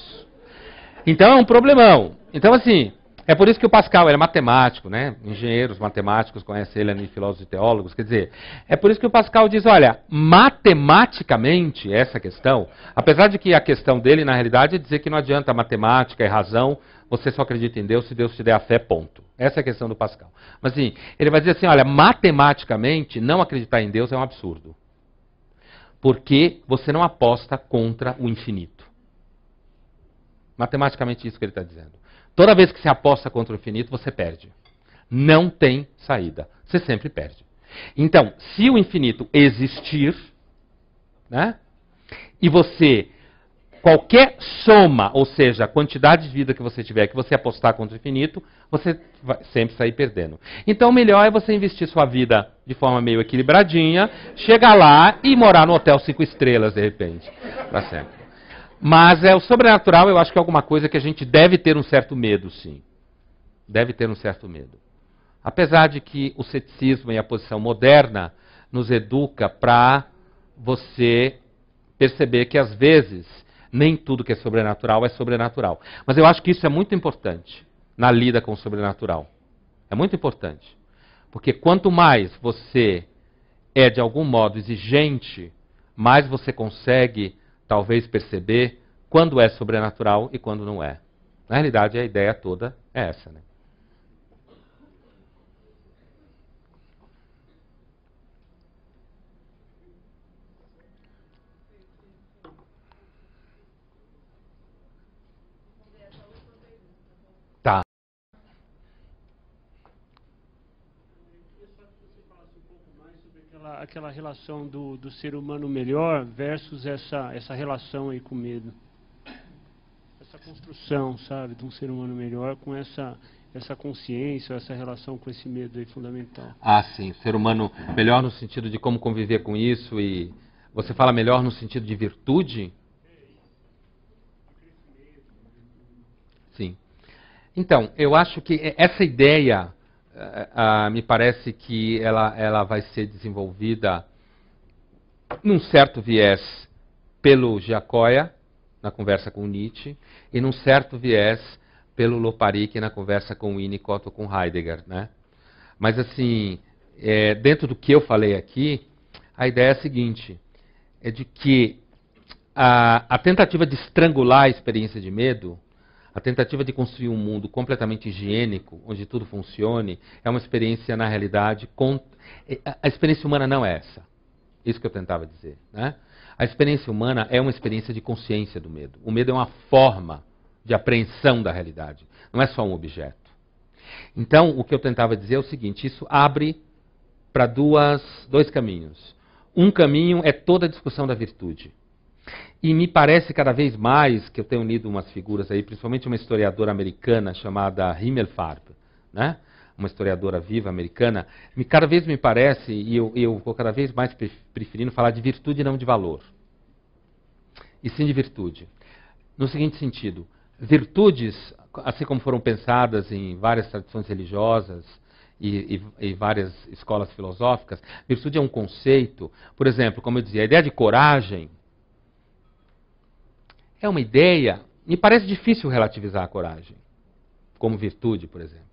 [SPEAKER 1] Então é um problemão. Então, assim, é por isso que o Pascal era é matemático, né? Engenheiros matemáticos conhecem ele, né, filósofos e teólogos. Quer dizer, é por isso que o Pascal diz: olha, matematicamente essa questão, apesar de que a questão dele na realidade é dizer que não adianta matemática e razão, você só acredita em Deus se Deus te der a fé, ponto. Essa é a questão do Pascal. Mas assim, ele vai dizer assim: olha, matematicamente não acreditar em Deus é um absurdo, porque você não aposta contra o infinito. Matematicamente isso que ele está dizendo. Toda vez que você aposta contra o infinito, você perde. Não tem saída. Você sempre perde. Então, se o infinito existir, né? E você qualquer soma, ou seja, a quantidade de vida que você tiver, que você apostar contra o infinito, você vai sempre sair perdendo. Então, o melhor é você investir sua vida de forma meio equilibradinha, chegar lá e morar no hotel cinco estrelas de repente, para sempre. Mas é o sobrenatural, eu acho que é alguma coisa que a gente deve ter um certo medo, sim. Deve ter um certo medo. Apesar de que o ceticismo e a posição moderna nos educa para você perceber que às vezes nem tudo que é sobrenatural é sobrenatural. Mas eu acho que isso é muito importante na lida com o sobrenatural. É muito importante. Porque quanto mais você é de algum modo exigente, mais você consegue talvez perceber quando é sobrenatural e quando não é. Na realidade, a ideia toda é essa. Né?
[SPEAKER 2] aquela relação do, do ser humano
[SPEAKER 1] melhor versus essa, essa relação aí com medo? Essa construção, sabe, de um ser humano melhor com essa, essa consciência, essa relação com esse medo aí fundamental. Ah, sim. Ser humano melhor no sentido de como conviver com isso e você fala melhor no sentido de virtude? Sim. Então, eu acho que essa ideia é, é, ah, me parece que ela, ela vai ser desenvolvida num certo viés pelo Giacoya, na conversa com Nietzsche, e num certo viés pelo Loparic na conversa com Winnicott ou com Heidegger. Né? Mas, assim, é, dentro do que eu falei aqui, a ideia é a seguinte, é de que a, a tentativa de estrangular a experiência de medo a tentativa de construir um mundo completamente higiênico, onde tudo funcione, é uma experiência, na realidade, é, a experiência humana não é essa. Isso que eu tentava dizer. Né? A experiência humana é uma experiência de consciência do medo. O medo é uma forma de apreensão da realidade, não é só um objeto. Então, o que eu tentava dizer é o seguinte: isso abre para dois caminhos. Um caminho é toda a discussão da virtude. E me parece cada vez mais que eu tenho lido umas figuras aí, principalmente uma historiadora americana chamada Himmelfarb, né? uma historiadora viva americana, me, cada vez me parece, e eu, eu vou cada vez mais preferindo falar de virtude e não de valor. E sim de virtude. No seguinte sentido, virtudes, assim como foram pensadas em várias tradições religiosas, e, e, e, várias escolas filosóficas, virtude é um conceito. Por exemplo, como eu dizia, a ideia de coragem é uma ideia, me parece difícil relativizar a coragem, como virtude, por exemplo.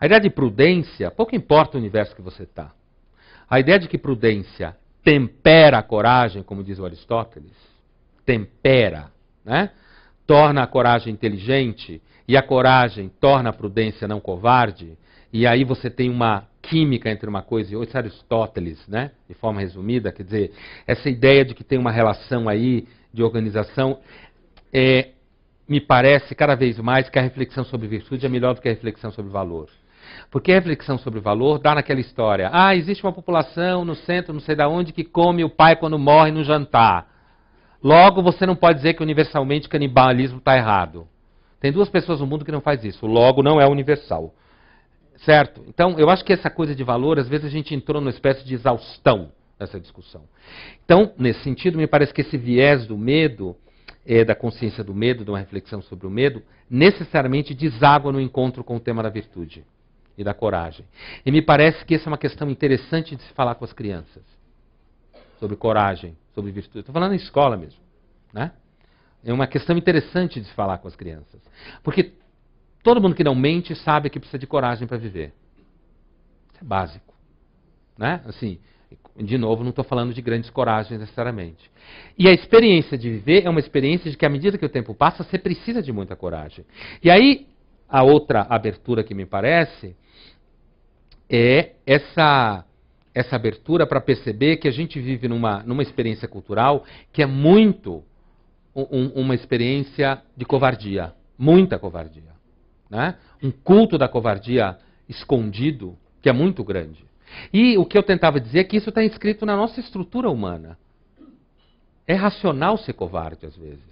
[SPEAKER 1] A ideia de prudência, pouco importa o universo que você está. A ideia de que prudência tempera a coragem, como diz o Aristóteles, tempera, né? torna a coragem inteligente e a coragem torna a prudência não covarde, e aí você tem uma química entre uma coisa e outra, isso é Aristóteles, né? de forma resumida, quer dizer, essa ideia de que tem uma relação aí de organização, é, me parece cada vez mais que a reflexão sobre virtude é melhor do que a reflexão sobre valor. Porque a reflexão sobre valor dá naquela história. Ah, existe uma população no centro, não sei de onde, que come o pai quando morre no jantar. Logo, você não pode dizer que universalmente o canibalismo está errado. Tem duas pessoas no mundo que não faz isso. Logo, não é universal. Certo? Então, eu acho que essa coisa de valor, às vezes a gente entrou numa espécie de exaustão nessa discussão. Então, nesse sentido, me parece que esse viés do medo é, da consciência do medo, de uma reflexão sobre o medo, necessariamente deságua no encontro com o tema da virtude e da coragem. E me parece que essa é uma questão interessante de se falar com as crianças. Sobre coragem, sobre virtude. Estou falando em escola mesmo. Né? É uma questão interessante de se falar com as crianças. Porque todo mundo que não mente sabe que precisa de coragem para viver. Isso é básico. Né? Assim, de novo, não estou falando de grandes coragens necessariamente. E a experiência de viver é uma experiência de que, à medida que o tempo passa, você precisa de muita coragem. E aí, a outra abertura que me parece é essa, essa abertura para perceber que a gente vive numa, numa experiência cultural que é muito um, uma experiência de covardia muita covardia. Né? Um culto da covardia escondido que é muito grande. E o que eu tentava dizer é que isso está inscrito na nossa estrutura humana. É racional ser covarde às vezes.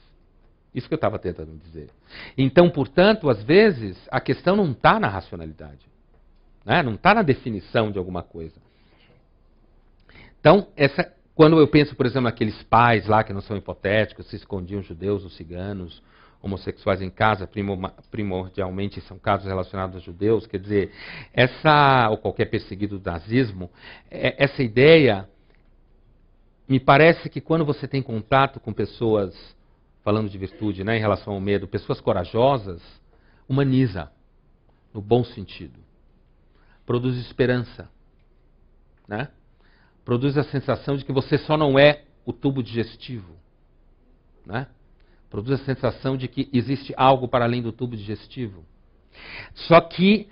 [SPEAKER 1] Isso que eu estava tentando dizer. Então, portanto, às vezes, a questão não está na racionalidade. Né? Não está na definição de alguma coisa. Então, essa, quando eu penso, por exemplo, naqueles pais lá que não são hipotéticos, se escondiam judeus ou ciganos, homossexuais em casa, primordialmente são casos relacionados a judeus, quer dizer, essa, ou qualquer perseguido do nazismo, é, essa ideia, me parece que quando você tem contato com pessoas, falando de virtude né, em relação ao medo, pessoas corajosas, humaniza, no bom sentido, produz esperança, né? produz a sensação de que você só não é o tubo digestivo. Né? Produz a sensação de que existe algo para além do tubo digestivo. Só que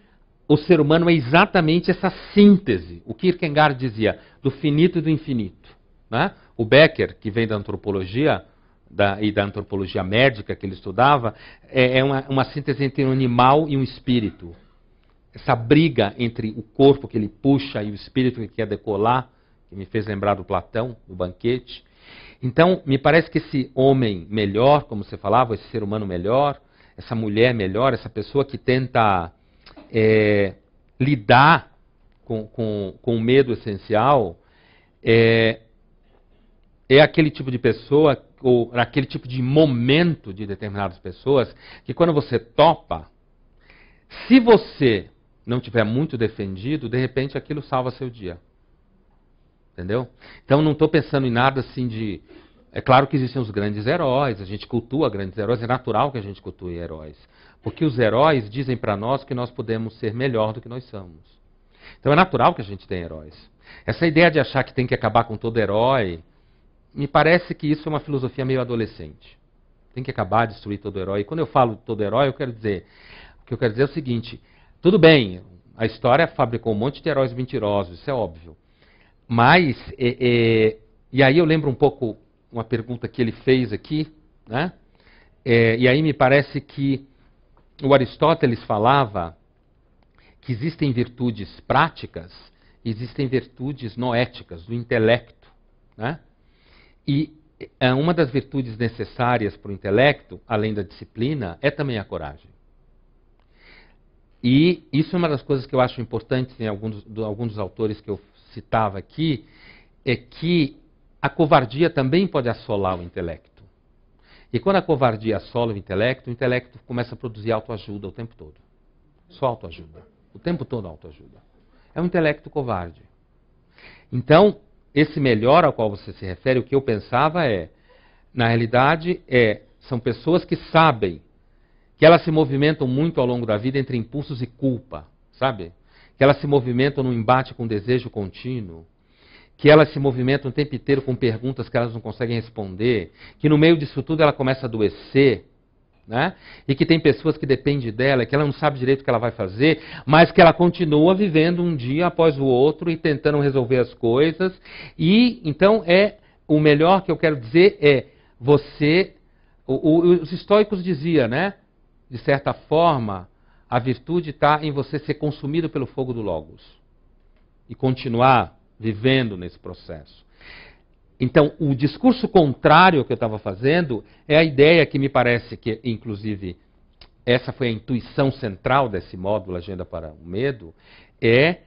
[SPEAKER 1] o ser humano é exatamente essa síntese. O Kierkegaard dizia, do finito e do infinito. Né? O Becker, que vem da antropologia da, e da antropologia médica que ele estudava, é, é uma, uma, síntese entre um animal e um espírito. Essa briga entre o corpo que ele puxa e o espírito que quer decolar, que me fez lembrar do Platão, do banquete, então, me parece que esse homem melhor, como você falava, esse ser humano melhor, essa mulher melhor, essa pessoa que tenta é, lidar com, com, com o medo essencial, é, é aquele tipo de pessoa, ou aquele tipo de momento de determinadas pessoas, que quando você topa, se você não tiver muito defendido, de repente aquilo salva seu dia. Entendeu? Então não estou pensando em nada assim de. É claro que existem os grandes heróis, a gente cultua grandes heróis, é natural que a gente cultue heróis. Porque os heróis dizem para nós que nós podemos ser melhor do que nós somos. Então é natural que a gente tenha heróis. Essa ideia de achar que tem que acabar com todo herói, me parece que isso é uma filosofia meio adolescente. Tem que acabar, destruir todo herói. E quando eu falo todo herói, eu quero dizer. O que eu quero dizer é o seguinte: tudo bem, a história fabricou um monte de heróis mentirosos, isso é óbvio. Mas, é, é, e aí eu lembro um pouco uma pergunta que ele fez aqui, né? É, e aí me parece que o Aristóteles falava que existem virtudes práticas, existem virtudes noéticas, do intelecto. Né? E é, uma das virtudes necessárias para o intelecto, além da disciplina, é também a coragem. E isso é uma das coisas que eu acho importante em alguns, do, alguns dos autores que eu citava aqui é que a covardia também pode assolar o intelecto. E quando a covardia assola o intelecto, o intelecto começa a produzir autoajuda o tempo todo. Só autoajuda. O tempo todo autoajuda. É um intelecto covarde. Então, esse melhor ao qual você se refere, o que eu pensava é, na realidade, é são pessoas que sabem que elas se movimentam muito ao longo da vida entre impulsos e culpa, sabe? que elas se movimentam num embate com desejo contínuo, que elas se movimentam o tempo inteiro com perguntas que elas não conseguem responder, que no meio disso tudo ela começa a adoecer, né? e que tem pessoas que dependem dela, que ela não sabe direito o que ela vai fazer, mas que ela continua vivendo um dia após o outro e tentando resolver as coisas. E então é o melhor que eu quero dizer é você. O, o, os estoicos diziam, né? De certa forma, a virtude está em você ser consumido pelo fogo do Logos e continuar vivendo nesse processo. Então, o discurso contrário que eu estava fazendo é a ideia que me parece que, inclusive, essa foi a intuição central desse módulo Agenda para o Medo, é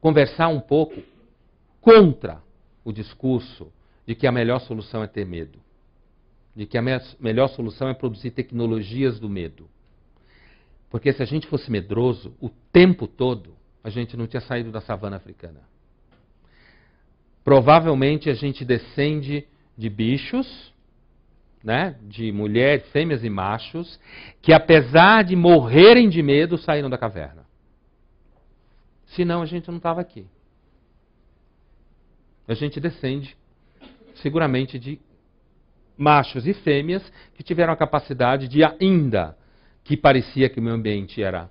[SPEAKER 1] conversar um pouco contra o discurso de que a melhor solução é ter medo, de que a melhor solução é produzir tecnologias do medo, porque se a gente fosse medroso o tempo todo, a gente não tinha saído da savana africana. Provavelmente a gente descende de bichos, né, de mulheres, fêmeas e machos, que apesar de morrerem de medo, saíram da caverna. Senão a gente não estava aqui. A gente descende, seguramente, de machos e fêmeas que tiveram a capacidade de ainda que parecia que o meio ambiente era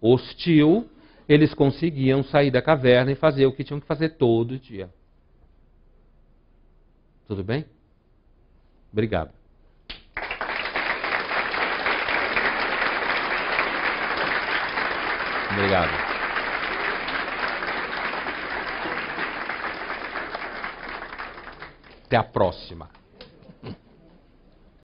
[SPEAKER 1] hostil, eles conseguiam sair da caverna e fazer o que tinham que fazer todo dia. Tudo bem? Obrigado. Obrigado. Até a próxima.